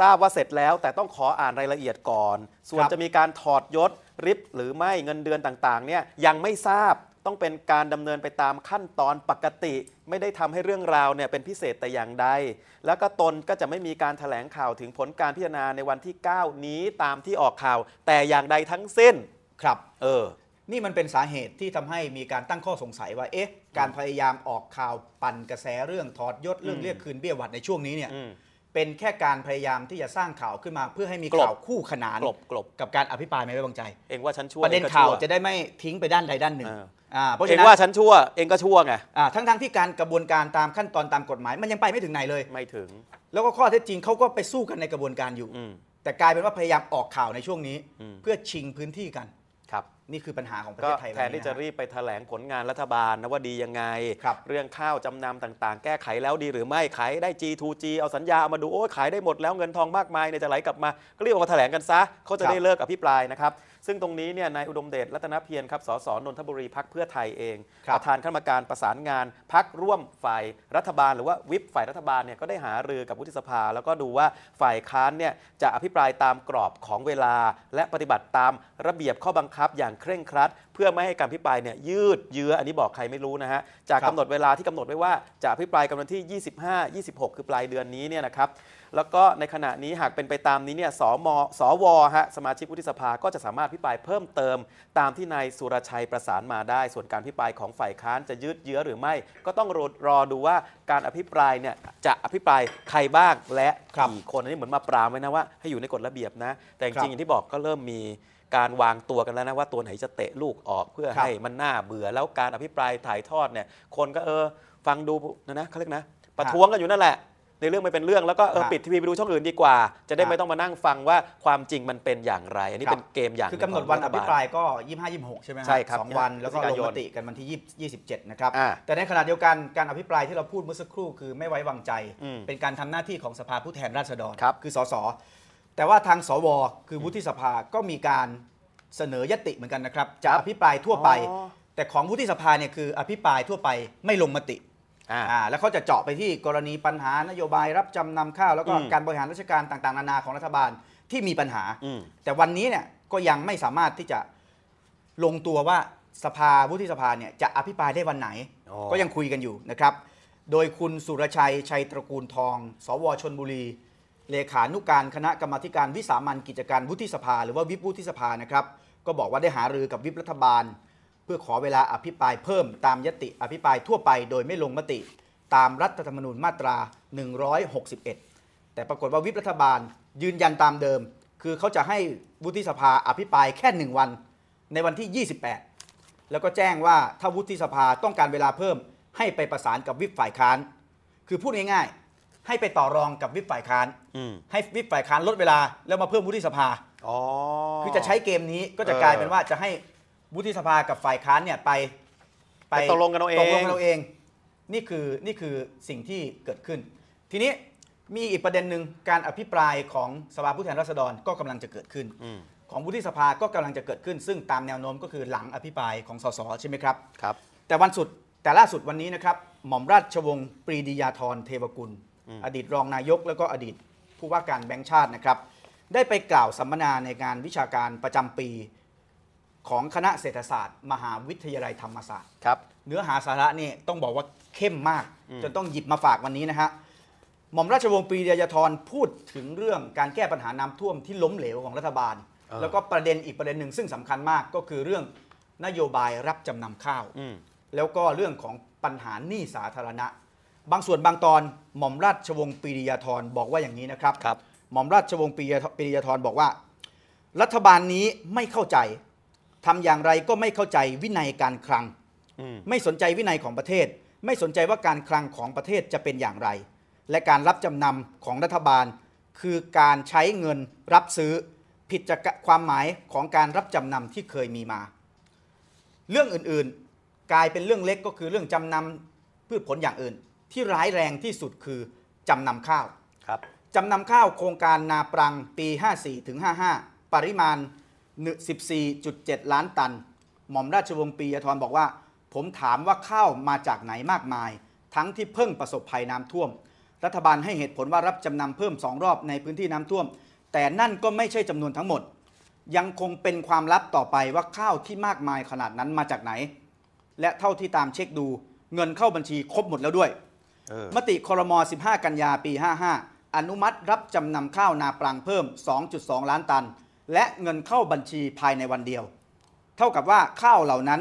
ทราบว่าเสร็จแล้ว แต่ต้องขออ่านรายละเอียดก่อน ส่วนจะมีการถอดยศริบหรือไม่เงินเดือนต่างๆเนี่ยยังไม่ทราบต้องเป็นการดำเนินไปตามขั้นตอนปกติ ไม่ได้ทำให้เรื่องราวเนี่ยเป็นพิเศษแต่อย่างใดแล้วก็ตนก็จะไม่มีการถแถลงข่าวถึงผลการพิจารณาในวันที่ 9 นี้ตามที่ออกข่าว แต่อย่างใดทั้งสิ้นครับ เออ นี่มันเป็นสาเหตุที่ทำให้มีการตั้งข้อสงสัยว่าเอ๊ะการพยายามออกข่าวปั่นกระแสเรื่องถอดยศเรื่องเรียกคืนเบี้ยหวัดในช่วงนี้เนี่ยเป็นแค่การพยายามที่จะสร้างข่าวขึ้นมา เพื่อให้มีข่าวคู่ขนานกลบกลบกับการอภิปรายไม่ไว้วางใจเองว่าฉันชั่วประเด็นข่าวจะได้ไม่ทิ้งไปด้านใดด้านหนึ่งเอพราะเองว่าฉันชั่ว เองก็ชั่วไงั้งทั้งๆที่การกระบวนการตามขั้นตอนตามกฎหมายมันยังไปไม่ถึงไหนเลยไม่ถึง แล้วก็ข้อเท็จจริงเขาก็ไปสู้กันในกระบวนการอยู่ แต่กลายเป็นว่าพยายามออกข่าวในช่วงนี้เพื่อชิงพื้นที่กันครับ นี่คือปัญหาของประเทศไทยแทนที่จะรีบไปแถลงผลงานรัฐบาลนะว่าดียังไงรเรื่องข้าวจำนำต่างๆ แก้ไขแล้วดีหรือไม่ขายได้ G2G เอาสัญญาเอามาดู โอ้ขายได้หมดแล้วเงินทองมากมายเนี่ยจะไหลกลับมา ก็รีบออกมาแถลงกันซะเขาจะได้เลิกอภิปรายนะครับซึ่งตรงนี้เนี่ยนายอุดมเดชรัตนเพียรครับสสนนทบุรีพักเพื่อไทยเองประธานคณะกรรมการประสานงานพักร่วมฝ่ายรัฐบาลหรือว่าวิปฝ่ายรัฐบาลเนี่ยก็ได้หารือกับวุฒิสภา แล้วก็ดูว่าฝ่ายค้านเนี่ยจะอภิปรายตามกรอบของเวลา และปฏิบัติตามระเบียบข้อบังคับอย่างเคร่งครัด เพื่อไม่ให้การอภิปรายเนี่ยยืดเยื้ออันนี้บอกใครไม่รู้นะฮะจากกำหนดเวลาที่กำหนดไว้ว่าจะอภิปรายกันวันที่ 25 26 คือปลายเดือนนี้เนี่ยนะครับแล้วก็ในขณะนี้หากเป็นไปตามนี้เนี่ยสมสวฮะ สมาชิกวุฒิสภา ก็จะสามารถพิปายเพิ่มเติม ตามที่นายสุรชัยประสานมาได้ ส่วนการพิปายของฝ่ายค้านจะยืดเยื้อหรือไม่ ก็ต้องรอรอดูว่าการอภิปรายเนี่ยจะอภิปรายใครบ้างและกี่คนอันนี้เหมือนมาปรามไว้นะว่าให้อยู่ในกฎระเบียบนะ แต่จริงๆอย่างที่บอกก็เริ่มมีการวางตัวกันแล้วนะว่าตัวไหนจะเตะลูกออกเพื่อให้มันน่าเบื่อแล้วการอภิปรายถ่ายทอดเนี่ยคนก็เออฟังดูนะนะเขาเรียกนะประท้วงกันอยู่นั่นแหละในเรื่องไม่เป็นเรื่องแล้วก็เออปิดทีวีไปดูช่องอื่นดีกว่าจะได้ไม่ต้องมานั่งฟังว่าความจริงมันเป็นอย่างไร อันนี้เป็นเกมอย่างคือกำหนดวันอภิปรายก็ยี่ห้าใช่ไหมใช่ครับสองวัน แล้วก็ลงมติกันวันที่ยี่สิบเจ็ดนะครับแต่ในขณะเดียวกันการอภิปรายที่เราพูดเมื่อสักครู่คือไม่ไว้วางใจ เป็นการทำหน้าที่ของสภาผู้แทนราษฎรคือสสแต่ว่าทางสว คือวุฒิสภาก็มีการเสนอยติเหมือนกันนะครับจะอภิปรายทั่วไป แต่ของวุฒิสภาเนี่ยคืออภิปรายทั่วไปไม่ลงมติอ่าแล้วเขาจะเจาะไปที่กรณีปัญหานโยบายรับจำนำข้าว แล้วก็การบริหารราชการต่าง ๆ นานาของรัฐบาลที่มีปัญหา แต่วันนี้เนี่ยก็ยังไม่สามารถที่จะลงตัวว่าสภา วุฒิสภาเนี่ยจะอภิปรายได้วันไหน ก็ยังคุยกันอยู่นะครับ โดยคุณสุรชัย ชัยตระกูลทอง สวชนบุรี เลขานุการคณะกรรมาธิการวิสามันกิจการวุฒิสภาหรือว่าวิปวุฒิสภานะครับ ก็บอกว่าได้หารือกับวิปรัฐบาลพื่อขอเวลาอภิปรายเพิ่มตามยติอภิปรายทั่วไปโดยไม่ลงมติตามรัฐธรรมนูญมาตรา 161 แต่ปรากฏว่าวิปรัฐบาลยืนยันตามเดิม คือเขาจะให้วุฒิสภาอภิปรายแค่ 1 วัน ในวันที่ 28 แล้วก็แจ้งว่าถ้าวุฒิสภาต้องการเวลาเพิ่มให้ไปประสานกับวิปฝ่ายค้าน คือพูดง่ายๆ ให้ไปต่อรองกับวิปฝ่ายค้านให้วิปฝ่ายค้านลดเวลา แล้วมาเพิ่มวุฒิสภาคือจะใช้เกมนี้ก็จะกลายเป็นว่าจะให้วุฒิสภากับฝ่ายค้านเนี่ยไปไปตกลงกันเอาเองตกลงกันเอาเอง นี่คือนี่คือสิ่งที่เกิดขึ้น ทีนี้มีอีกประเด็นหนึ่งการอภิปรายของสภาผู้แทนราษฎรก็กำลังจะเกิดขึ้นของวุฒิสภาก็กำลังจะเกิดขึ้นซึ่งตามแนวโน้มก็คือหลังอภิปรายของสสใช่ไหมครับ ครับแต่วันสุดแต่ล่าสุดวันนี้นะครับ หม่อมราชวงศ์ปรีดียาธรเทวกุล อดีตรองนายกแล้วก็อดีตผู้ว่าการแบงค์ชาตินะครับ ได้ไปกล่าวสัมมนาในงานวิชาการประจำปีของคณะเศรษฐศาสตร์มหาวิทยาลัยธรรมศาสตร์ ครับ เนื้อหาสาระนี่ต้องบอกว่าเข้มมาก จนต้องหยิบมาฝากวันนี้นะฮะ หม่อมราชวงศ์ปรีดียธรพูดถึงเรื่องการแก้ปัญหาน้ำท่วมที่ล้มเหลวของรัฐบาลออแล้วก็ประเด็นอีกประเด็นหนึ่งซึ่งสำคัญมากก็คือเรื่องนโยบายรับจำนำข้าว แล้วก็เรื่องของปัญหาหนี้สาธารณะ บางส่วนบางตอนหม่อมราชวงศ์ปรีดียาธรบอกว่าอย่างนี้นะครับครับหม่อมราชวงศ์ปรีดียาธรบอกว่า รัฐบาลนี้ไม่เข้าใจทำอย่างไรก็ไม่เข้าใจวินัยการคลัง ไม่สนใจวินัยของประเทศ ไม่สนใจว่าการคลังของประเทศจะเป็นอย่างไร และการรับจำนำของรัฐบาล คือการใช้เงินรับซื้อผิดจากความหมายของการรับจำนำที่เคยมีมา เรื่องอื่นๆ กลายเป็นเรื่องเล็กก็คือเรื่องจำนำพืชผลอย่างอื่น ที่ร้ายแรงที่สุดคือ จำนำข้าวครับจำนำข้าวโครงการนาปรังปี 54ถึง55 ปริมาณ14.7 ล้านตัน หม่อมราชวงศ์ปียธรบอกว่า ผมถามว่าข้าวมาจากไหนมากมาย ทั้งที่เพิ่งประสบภัยน้ำท่วม รัฐบาลให้เหตุผลว่ารับจำนำเพิ่มสองรอบในพื้นที่น้ำท่วม แต่นั่นก็ไม่ใช่จำนวนทั้งหมด ยังคงเป็นความลับต่อไปว่าข้าวที่มากมายขนาดนั้นมาจากไหน และเท่าที่ตามเช็คดู เงินเข้าบัญชีครบหมดแล้วด้วยมติคอรมอ15 กันยาปี55 อนุมัติรับจำนำข้าวนาปรังเพิ่ม 2.2 ล้านตันและเงินเข้าบัญชีภายในวันเดียว เท่ากับว่าข้าวเหล่านั้น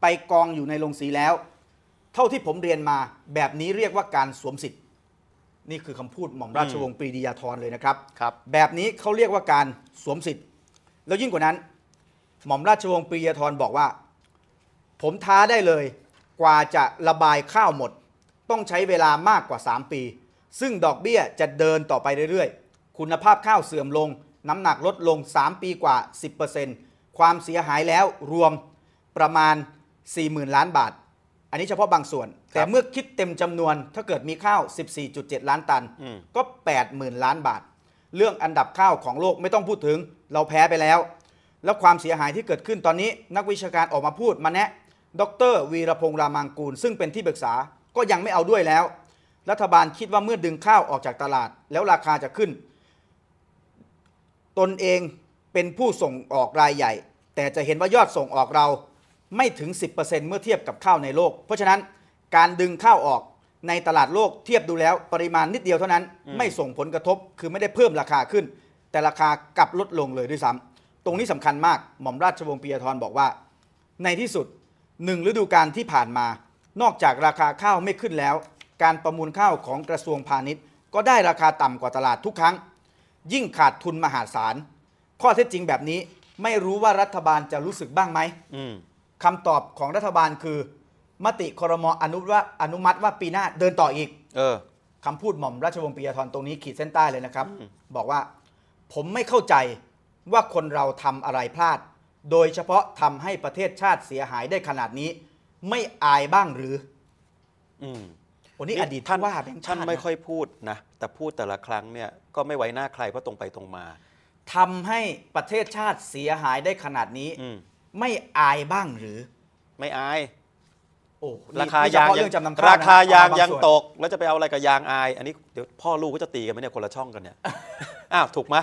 ไปกองอยู่ในโรงสีแล้ว เท่าที่ผมเรียนมาแบบนี้เรียกว่าการสวมสิทธิ์ นี่คือคำพูดหม่อมราชวงศ์ปรีดียาธรเลยนะครับครับ แบบนี้เขาเรียกว่าการสวมสิทธิ์ แล้วยิ่งกว่านั้นหม่อมราชวงศ์ปรีดียาธรบอกว่า ผมท้าได้เลย กว่าจะระบายข้าวหมด ต้องใช้เวลามากกว่า 3 ปี ซึ่งดอกเบี้ยจะเดินต่อไปเรื่อยๆ คุณภาพข้าวเสื่อมลงน้ำหนักลดลง 3 ปีกว่า 10%ความเสียหายแล้วรวมประมาณ 40,000 ล้านบาท อันนี้เฉพาะบางส่วน แต่เมื่อคิดเต็มจำนวนถ้าเกิดมีข้าว 14.7 ล้านตันก็ 80,000 ล้านบาท เรื่องอันดับข้าวของโลกไม่ต้องพูดถึงเราแพ้ไปแล้ว แล้วความเสียหายที่เกิดขึ้นตอนนี้นักวิชาการออกมาพูดมาแนะดร วีรพงษ์รามังกูล ซึ่งเป็นที่ปรึกษาก็ยังไม่เอาด้วยแล้ว รัฐบาลคิดว่าเมื่อดึงข้าวออกจากตลาดแล้วราคาจะขึ้นตนเองเป็นผู้ส่งออกรายใหญ่ แต่จะเห็นว่ายอดส่งออกเราไม่ถึง 10%เมื่อเทียบกับข้าวในโลก เพราะฉะนั้นการดึงข้าวออกในตลาดโลกเทียบดูแล้วปริมาณนิดเดียวเท่านั้นไม่ส่งผลกระทบคือไม่ได้เพิ่มราคาขึ้น แต่ราคากลับลดลงเลยด้วยซ้ำตรงนี้สำคัญมากหม่อมราชวงศ์ปียธรบอกว่า ในที่สุดหนึ่งฤดูการที่ผ่านมานอกจากราคาข้าวไม่ขึ้นแล้ว การประมูลข้าวของกระทรวงพาณิชย์ ก็ได้ราคาต่ำกว่าตลาดทุกครั้งยิ่งขาดทุนมหาศาล ข้อเท็จจริงแบบนี้ไม่รู้ว่ารัฐบาลจะรู้สึกบ้างไหม คำตอบของรัฐบาลคือ มติคอรมออนุว่าอนุมัติว่าปีหน้าเดินต่ออีก เออคำพูดหม่อมราชวงศ์ปิยธรตรงนี้ขีดเส้นใต้เลยนะครับ บอกว่า ผมไม่เข้าใจว่าคนเราทำอะไรพลาด โดยเฉพาะทำให้ประเทศชาติเสียหายได้ขนาดนี้ ไม่อายบ้างหรือวันนี้อดีตท่านว่าแบงค์ชาติท่านไม่ค่อยพูดนะ แต่พูดแต่ละครั้งเนี่ย ก็ไม่ไว้หน้าใครเพราะตรงไปตรงมา ทำให้ประเทศชาติเสียหายได้ขนาดนี้ ไม่อายบ้างหรือ ไม่อายราคายางยังราคายางยังตก แล้วจะไปเอาอะไรกับยางอาย อันนี้เดี๋ยวพ่อลูกก็จะตีกันไหมเนี่ยคนละช่องกันเนี่ยอ้าวถูกไหม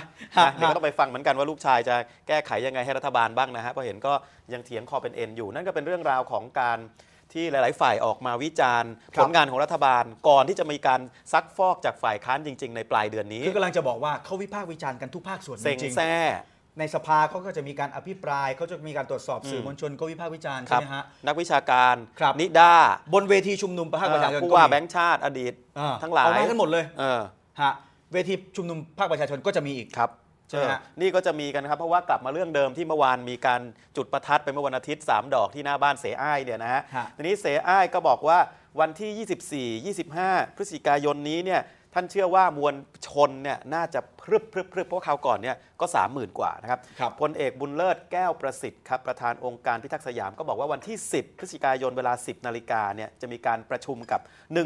เดี๋ยวก็ต้องไปฟังเหมือนกันว่าลูกชายจะแก้ไขยังไงให้รัฐบาลบ้างนะฮะเพราะเห็นก็ยังเถียงคอเป็นเอ็นอยู่นั่นก็เป็นเรื่องราวของการที่หลายๆ ฝ่ายออกมาวิจารณ์ ผลงานของรัฐบาล ก่อนที่จะมีการซักฟอกจากฝ่ายค้านจริงๆ ในปลายเดือนนี้ คือกำลังจะบอกว่าเขาวิพากษ์วิจารณ์กันทุกภาคส่วนจริงๆแซ่ในสภาเขาก็จะมีการอภิปราย เขาจะมีการตรวจสอบสื่อมวลชนก็วิพากษ์วิจารณ์ใช่ไหมฮะนักวิชาการครับนิด้าบนเวทีชุมนุมภาคประชาชนก็ว่าแบงค์ชาติ อดีต ทั้งหลายเอาไว้กันหมดเลยเออฮะเวทีชุมนุมภาคประชาชนก็จะมีอีกครับใช่ฮะนี่ก็จะมีกันครับ เพราะว่ากลับมาเรื่องเดิมที่เมื่อวานมีการจุดประทัดไปเมื่อวันอาทิตย์ 3 ดอกที่หน้าบ้านเสอ้ายเนี่ยนะฮะฮะทีนี้เสอ้ายก็บอกว่าวันที่ 24 25 พฤศจิกายนนี้เนี่ยท่านเชื่อว่ามวลชนเนี่ยน่าจะพรึบพรึบพรึบเพราะคราวก่อนเนี่ยก็30,000กว่านะครับครับพลเอก บุญเลิศแก้วประสิทธิ์ครับประธานองค์การพิทักษ์สยามก็บอกว่าวันที่ 10 พฤศจิกายนเวลา 10นาฬิกาเนี่ยจะมีการประชุมกับ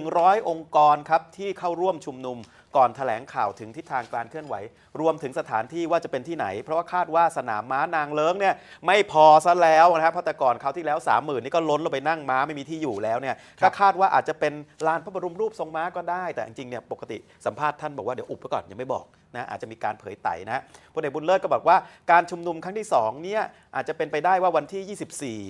100 องค์กรครับที่เข้าร่วมชุมนุมก่อนแถลงข่าวถึงทิศทางการเคลื่อนไหว รวมถึงสถานที่ว่าจะเป็นที่ไหน เพราะว่าคาดว่าสนามม้านางเลิ้งเนี่ยไม่พอซะแล้วนะครับเพราะแต่ก่อนาที่แล้ว30,000นี่ก็ล้นลงไปนั่งม้าไม่มีที่อยู่แล้วเนี่ยก็คาดว่าอาจจะเป็นลานพระบรมรูปทรงม้าก็ได้แต่จริงๆเนี่ยปกติสัมภาษณ์ท่านบอกว่าเดี๋ยวอุบไปก่อนยังไม่บอกนะอาจจะมีการเผยไต่นะพลเอกบุญเลิศก็บอกว่าการชุมนุมครั้งที่ 2 เนี่ย อาจจะเป็นไปได้ว่าวันที่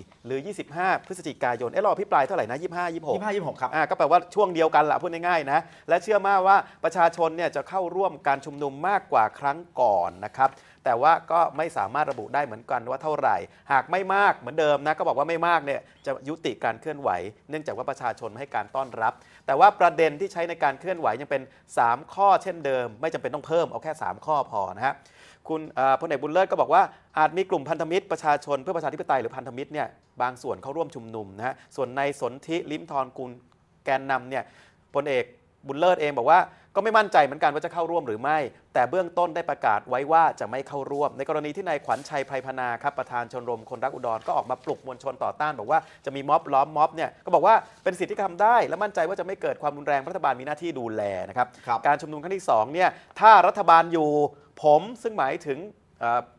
24 หรือ 25 พฤศจิกายน เอ๊ะเราพิปลายเท่าไหร่นะ 25 26 25 26 ครับอ่าก็แปลว่าช่วงเดียวกันละพูดง่ายๆนะ และเชื่อมากว่าประชาชนเนี่ยจะเข้าร่วมการชุมนุมมากกว่าครั้งก่อนนะครับ แต่ว่าก็ไม่สามารถระบุได้เหมือนกันว่าเท่าไหร่ หากไม่มากเหมือนเดิมนะก็บอกว่าไม่มากเนี่ยจะยุติการเคลื่อนไหว เนื่องจากว่าประชาชนให้การต้อนรับแต่ว่าประเด็นที่ใช้ในการเคลื่อนไหว ยังเป็น 3 ข้อเช่นเดิม ไม่จำเป็นต้องเพิ่ม เอาแค่ 3 ข้อพอนะฮะ คุณพลเอกบุญเลิศก็บอกว่าอาจมีกลุ่มพันธมิตรประชาชนเพื่อประชาธิปไตยหรือพันธมิตรเนี่ยบางส่วนเข้าร่วมชุมนุมนะฮะ ส่วนในสนธิลิมทอนกุลแกนนำเนี่ยพลเอกบุญเลิศเองบอกว่าก็ไม่มั่นใจเหมือนกันว่าจะเข้าร่วมหรือไม่ แต่เบื้องต้นได้ประกาศไว้ว่าจะไม่เข้าร่วม ในกรณีที่นายขวัญชัยไพรพนาครับประธานชนรม คนรักอุดรก็ออกมาปลุกมวลชนต่อต้าน บอกว่าจะมีม็อบล้อมม็อบเนี่ยก็บอกว่าเป็นสิทธิที่ทำได้และมั่นใจว่าจะไม่เกิดความรุนแรงรัฐบาลมีหน้าที่ดูแลนะครับการชุมนุมครั้งที่2เนี่ยถ้ารัฐบาลอยู่ผมซึ่งหมายถึง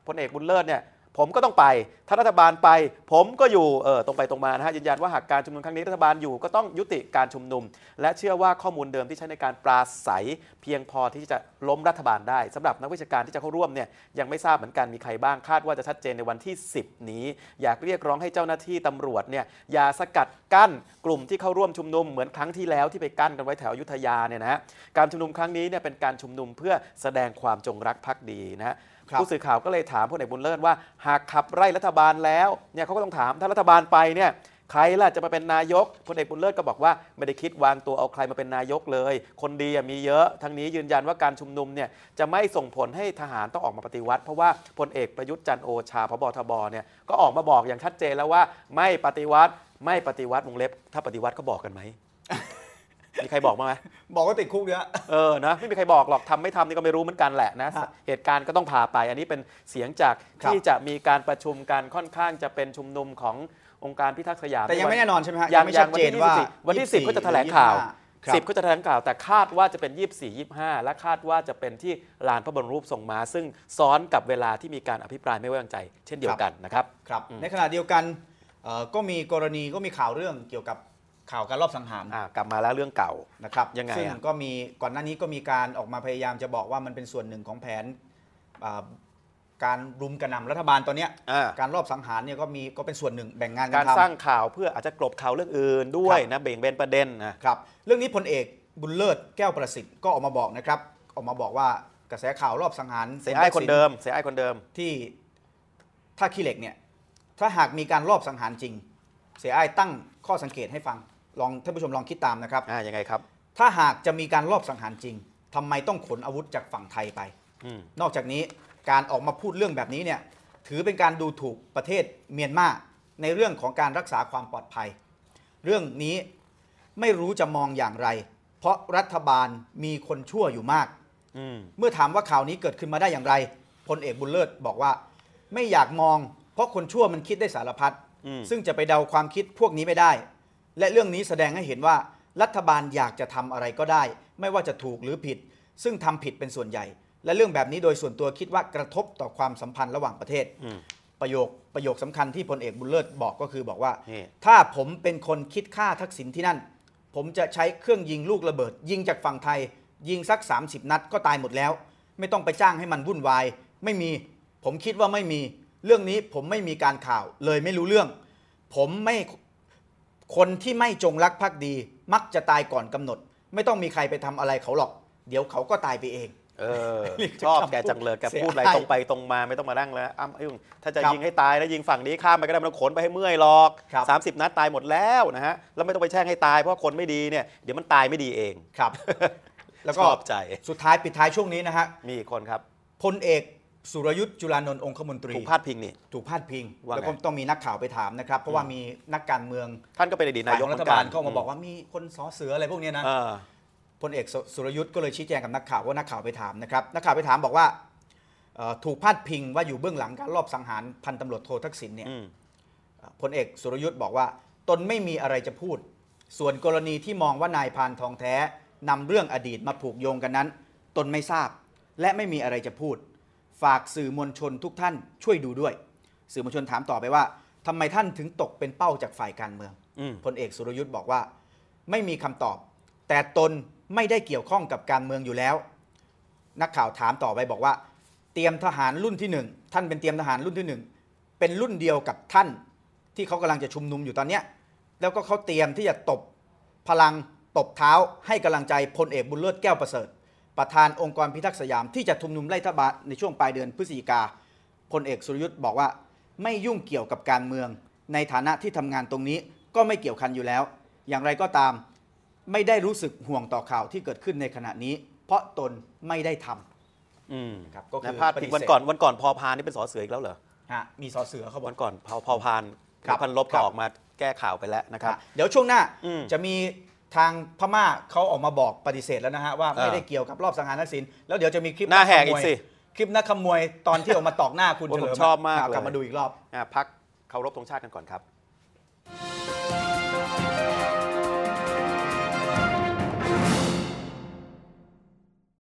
พลเอกบุญเลิศเนี่ยผมก็ต้องไป ถ้ารัฐบาลไป ผมก็อยู่เออตรงไปตรงมานะฮะยืนยันว่าหากการชุมนุมครั้งนี้รัฐบาลอยู่ก็ต้องยุติการชุมนุม และเชื่อว่าข้อมูลเดิมที่ใช้ในการปราศัย เพียงพอที่จะล้มรัฐบาลได้ สำหรับนักวิชาการที่จะเข้าร่วมเนี่ยยังไม่ทราบเหมือนกันมีใครบ้างคาดว่าจะชัดเจนในวันที่ 10 นี้ อยากเรียกร้องให้เจ้าหน้าที่ตำรวจเนี่ยอย่าสกัดกั้นกลุ่มที่เข้าร่วมชุมนุม เหมือนครั้งที่แล้วที่ไปกั้นกันไว้แถวยุทธยาเนี่ยนะการชุมนุมครั้งนี้เนี่ยเป็นการชุมนุมเพื่อแสดงความจงรักภักดีนะผู้สื่อข่าวก็เลยถามพลเอกบุญเลิศว่าหากขับไล่รัฐบาลแล้วเนี่ยเขาก็ต้องถาม ถ้ารัฐบาลไปเนี่ยใครล่ะจะมาเป็นนายกพลเอกบุญเลิศก็บอกว่าไม่ได้คิดวางตัวเอาใครมาเป็นนายกเลย คนดีมีเยอะ ทั้งนี้ยืนยันว่าการชุมนุมเนี่ยจะไม่ส่งผลให้ทหารต้องออกมาปฏิวัติ เพราะว่าพลเอกประยุทธ์จันโอชาพบทบเนี่ยก็ออกมาบอกอย่างชัดเจนแล้วว่าไม่ปฏิวัติไม่ปฏิวัติวงเล็บ ถ้าปฏิวัติก็บอกกันไหมมีใครบอกบ้างไหมบอกว่าติดคุกเยอะเออนะไม่มีใครบอกหรอกทำไม่ทำนี่ก็ไม่รู้เหมือนกันแหละนะเหตุการณ์ก็ต้องผ่าไป อันนี้เป็นเสียงจากที่จะมีการประชุมกัน ค่อนข้างจะเป็นชุมนุมขององค์การพิทักษ์สยามแต่ยังไม่แน่นอนใช่ไหมฮะยังไม่ชัดเจนว่า วันที่สิบก็จะแถลงข่าวสิบก็จะแถลงข่าวแต่คาดว่าจะเป็น 24 25 และคาดว่าจะเป็นที่ลานพระบรมรูปทรงม้าซึ่งซ้อนกับเวลาที่มีการอภิปรายไม่ไว้วางใจ เช่นเดียวกันนะครับครับในขณะเดียวกันก็มีกรณีก็มีข่าวเรื่องเกี่ยวกับข่าวการรอบสังหารกลับมาแล้วเรื่องเก่านะครับยังไงซึ่งก็มีก่อนหน้านี้ก็มีการออกมาพยายามจะบอกว่ามันเป็นส่วนหนึ่งของแผนการรุมกระหน่ำรัฐบาลตอนนี้การรอบสังหารเนี่ยก็มีก็เป็นส่วนหนึ่งแบ่งงานกัการสร้างข่าวเพื่ออาจจะกลบข่าวเรื่องอื่นด้วยนะเบ่งเบนประเด็นนะครับเรื่องนี้พลเอกบุญเลิศแก้วประสิทธิ์ก็ออกมาบอกนะครับออกมาบอกว่ากระแสข่าวรอบสังหาร เสียไอ้คนเดิม เสียไอ้คนเดิมที่ถ้าขี้เหล็กเนี่ยถ้าหากมีการรอบสังหารจริง เสียไอ้ตั้งข้อสังเกตให้ฟังลองท่านผู้ชมลองคิดตามนะครับอ่ายังไงครับ ถ้าหากจะมีการลอบสังหารจริง ทำไมต้องขนอาวุธจากฝั่งไทยไปอนอกจากนี้การออกมาพูดเรื่องแบบนี้เนี่ย ถือเป็นการดูถูกประเทศเมียนมาในเรื่องของการรักษาความปลอดภัย เรื่องนี้ไม่รู้จะมองอย่างไร เพราะรัฐบาลมีคนชั่วอยู่มากอมเมื่อถามว่าข่าวนี้เกิดขึ้นมาได้อย่างไร พลเอกบุญเลิศบอกว่าไม่อยากมอง เพราะคนชั่วมันคิดได้สารพัด ซึ่งจะไปเดาความคิดพวกนี้ไม่ได้และเรื่องนี้แสดงให้เห็นว่ารัฐบาลอยากจะทำอะไรก็ได้ ไม่ว่าจะถูกหรือผิด ซึ่งทำผิดเป็นส่วนใหญ่ และเรื่องแบบนี้โดยส่วนตัวคิดว่ากระทบต่อความสัมพันธ์ระหว่างประเทศ ประโยคประโยคสำคัญที่พลเอกบุญเลิศบอกก็คือบอกว่า ถ้าผมเป็นคนคิดฆ่าทักษิณที่นั่น ผมจะใช้เครื่องยิงลูกระเบิดยิงจากฝั่งไทย ยิงสัก 30นัดก็ตายหมดแล้ว ไม่ต้องไปจ้างให้มันวุ่นวายไม่มี ผมคิดว่าไม่มีเรื่องนี้ผมไม่มีการข่าวเลยไม่รู้เรื่อง ผมไม่คนที่ไม่จงรักภักดี มักจะตายก่อนกำหนด ไม่ต้องมีใครไปทำอะไรเขาหรอก เดี๋ยวเขาก็ตายไปเอง เออ ชอบแกจังเลยแกพูดอะไรตรงไปตรงมาไม่ต้องมาดั้งแล้วอ้ำอ้ยถ้าจะยิงให้ตายแล้วยิงฝั่งนี้ข้ามไปก็ได้มันขนไปให้เมื่อยหรอก30นัดตายหมดแล้วนะฮะแล้วไม่ต้องไปแช่งให้ตายเพราะคนไม่ดีเนี่ยเดี๋ยวมันตายไม่ดีเองครับ แล้วก็ใจสุดท้ายปิดท้ายช่วงนี้นะฮะมีคนครับพลเอกสุรยุทธ์จุลานนท์องคมนตรี ถูกพาดพิงนี่ถูกพาดพิงงแล้วก็ต้องมีนักข่าวไปถามนะครับเพราะว่ามีนักการเมือง ท่านก็เป็นอดีตนายกรัฐบาลเข้ามาบอกว่ามีคนสอเสืออะไรพวกนี้นะพลเอกสุรยุทธ์ก็เลยชี้แจงกับนักข่าวว่านักข่าวไปถามนะครับนักข่าวไปถามบอกว่าถูกพาดพิงว่าอยู่เบื้องหลังการลอบสังหารพันตำรวจโททักษิณเนี่ยพลเอกสุรยุทธ์บอกว่า ตนไม่มีอะไรจะพูด ส่วนกรณีที่มองว่านายพานทองแท้นำเรื่องอดีตมาผูกโยงกันนั้น ตนไม่ทราบและไม่มีอะไรจะพูดฝากสื่อมวลชนทุกท่านช่วยดูด้วย สื่อมวลชนถามต่อไปว่า ทำไมท่านถึงตกเป็นเป้าจากฝ่ายการเมืองพลเอกสุรยุทธ์บอกว่า ไม่มีคำตอบ แต่ตนไม่ได้เกี่ยวข้องกับการเมืองอยู่แล้ว นักข่าวถามต่อไปบอกว่า เตรียมทหารรุ่นที่หนึ่งท่านเป็นเตรียมทหารรุ่นที่หนึ่งเป็นรุ่นเดียวกับท่านที่เขากำลังจะชุมนุมอยู่ตอนเนี้ยแล้วก็เขาเตรียมที่จะตบพลังตบเท้าให้กำลังใจพลเอกบุญเลิศแก้วประเสริฐประธานองค์กรพิทักษ์สยาม ที่จะทุมนุมไล่ทบาทในช่วงปลายเดือนพฤศจิกาพลเอกสุรยุทธ์บอกว่าไม่ยุ่งเกี่ยวกับการเมืองในฐานะที่ทำงานตรงนี้ก็ไม่เกี่ยวคันอยู่แล้ว อย่างไรก็ตามไม่ได้รู้สึกห่วงต่อข่าวที่เกิดขึ้นในขณะนี้ เพราะตนไม่ได้ทำอืมครับก็คือพาดพิงวันก่อนวันก่อนพอพานนี่เป็นสอเสืออีกแล้วเหรอฮะมีสอเสือเขาวันก่อนพอพอพานพันลบก็ออกมาแก้ข่าวไปแล้วนะครับ เดี๋ยวช่วงหน้าจะมีทางพม่าเขาออกมาบอกปฏิเสธแล้วนะฮะ ว่าไม่ได้เกี่ยวกับรอบสังหารทักษิณแล้วเดี๋ยวจะมีคลิปหน้าแหกอีกสิคลิปนักขโมยตอนที่ออกมาตอกหน้าคุณเฉลิมชอบมากกลับมาดูอีกรอบพักเคารพธงชาติกันก่อนครับ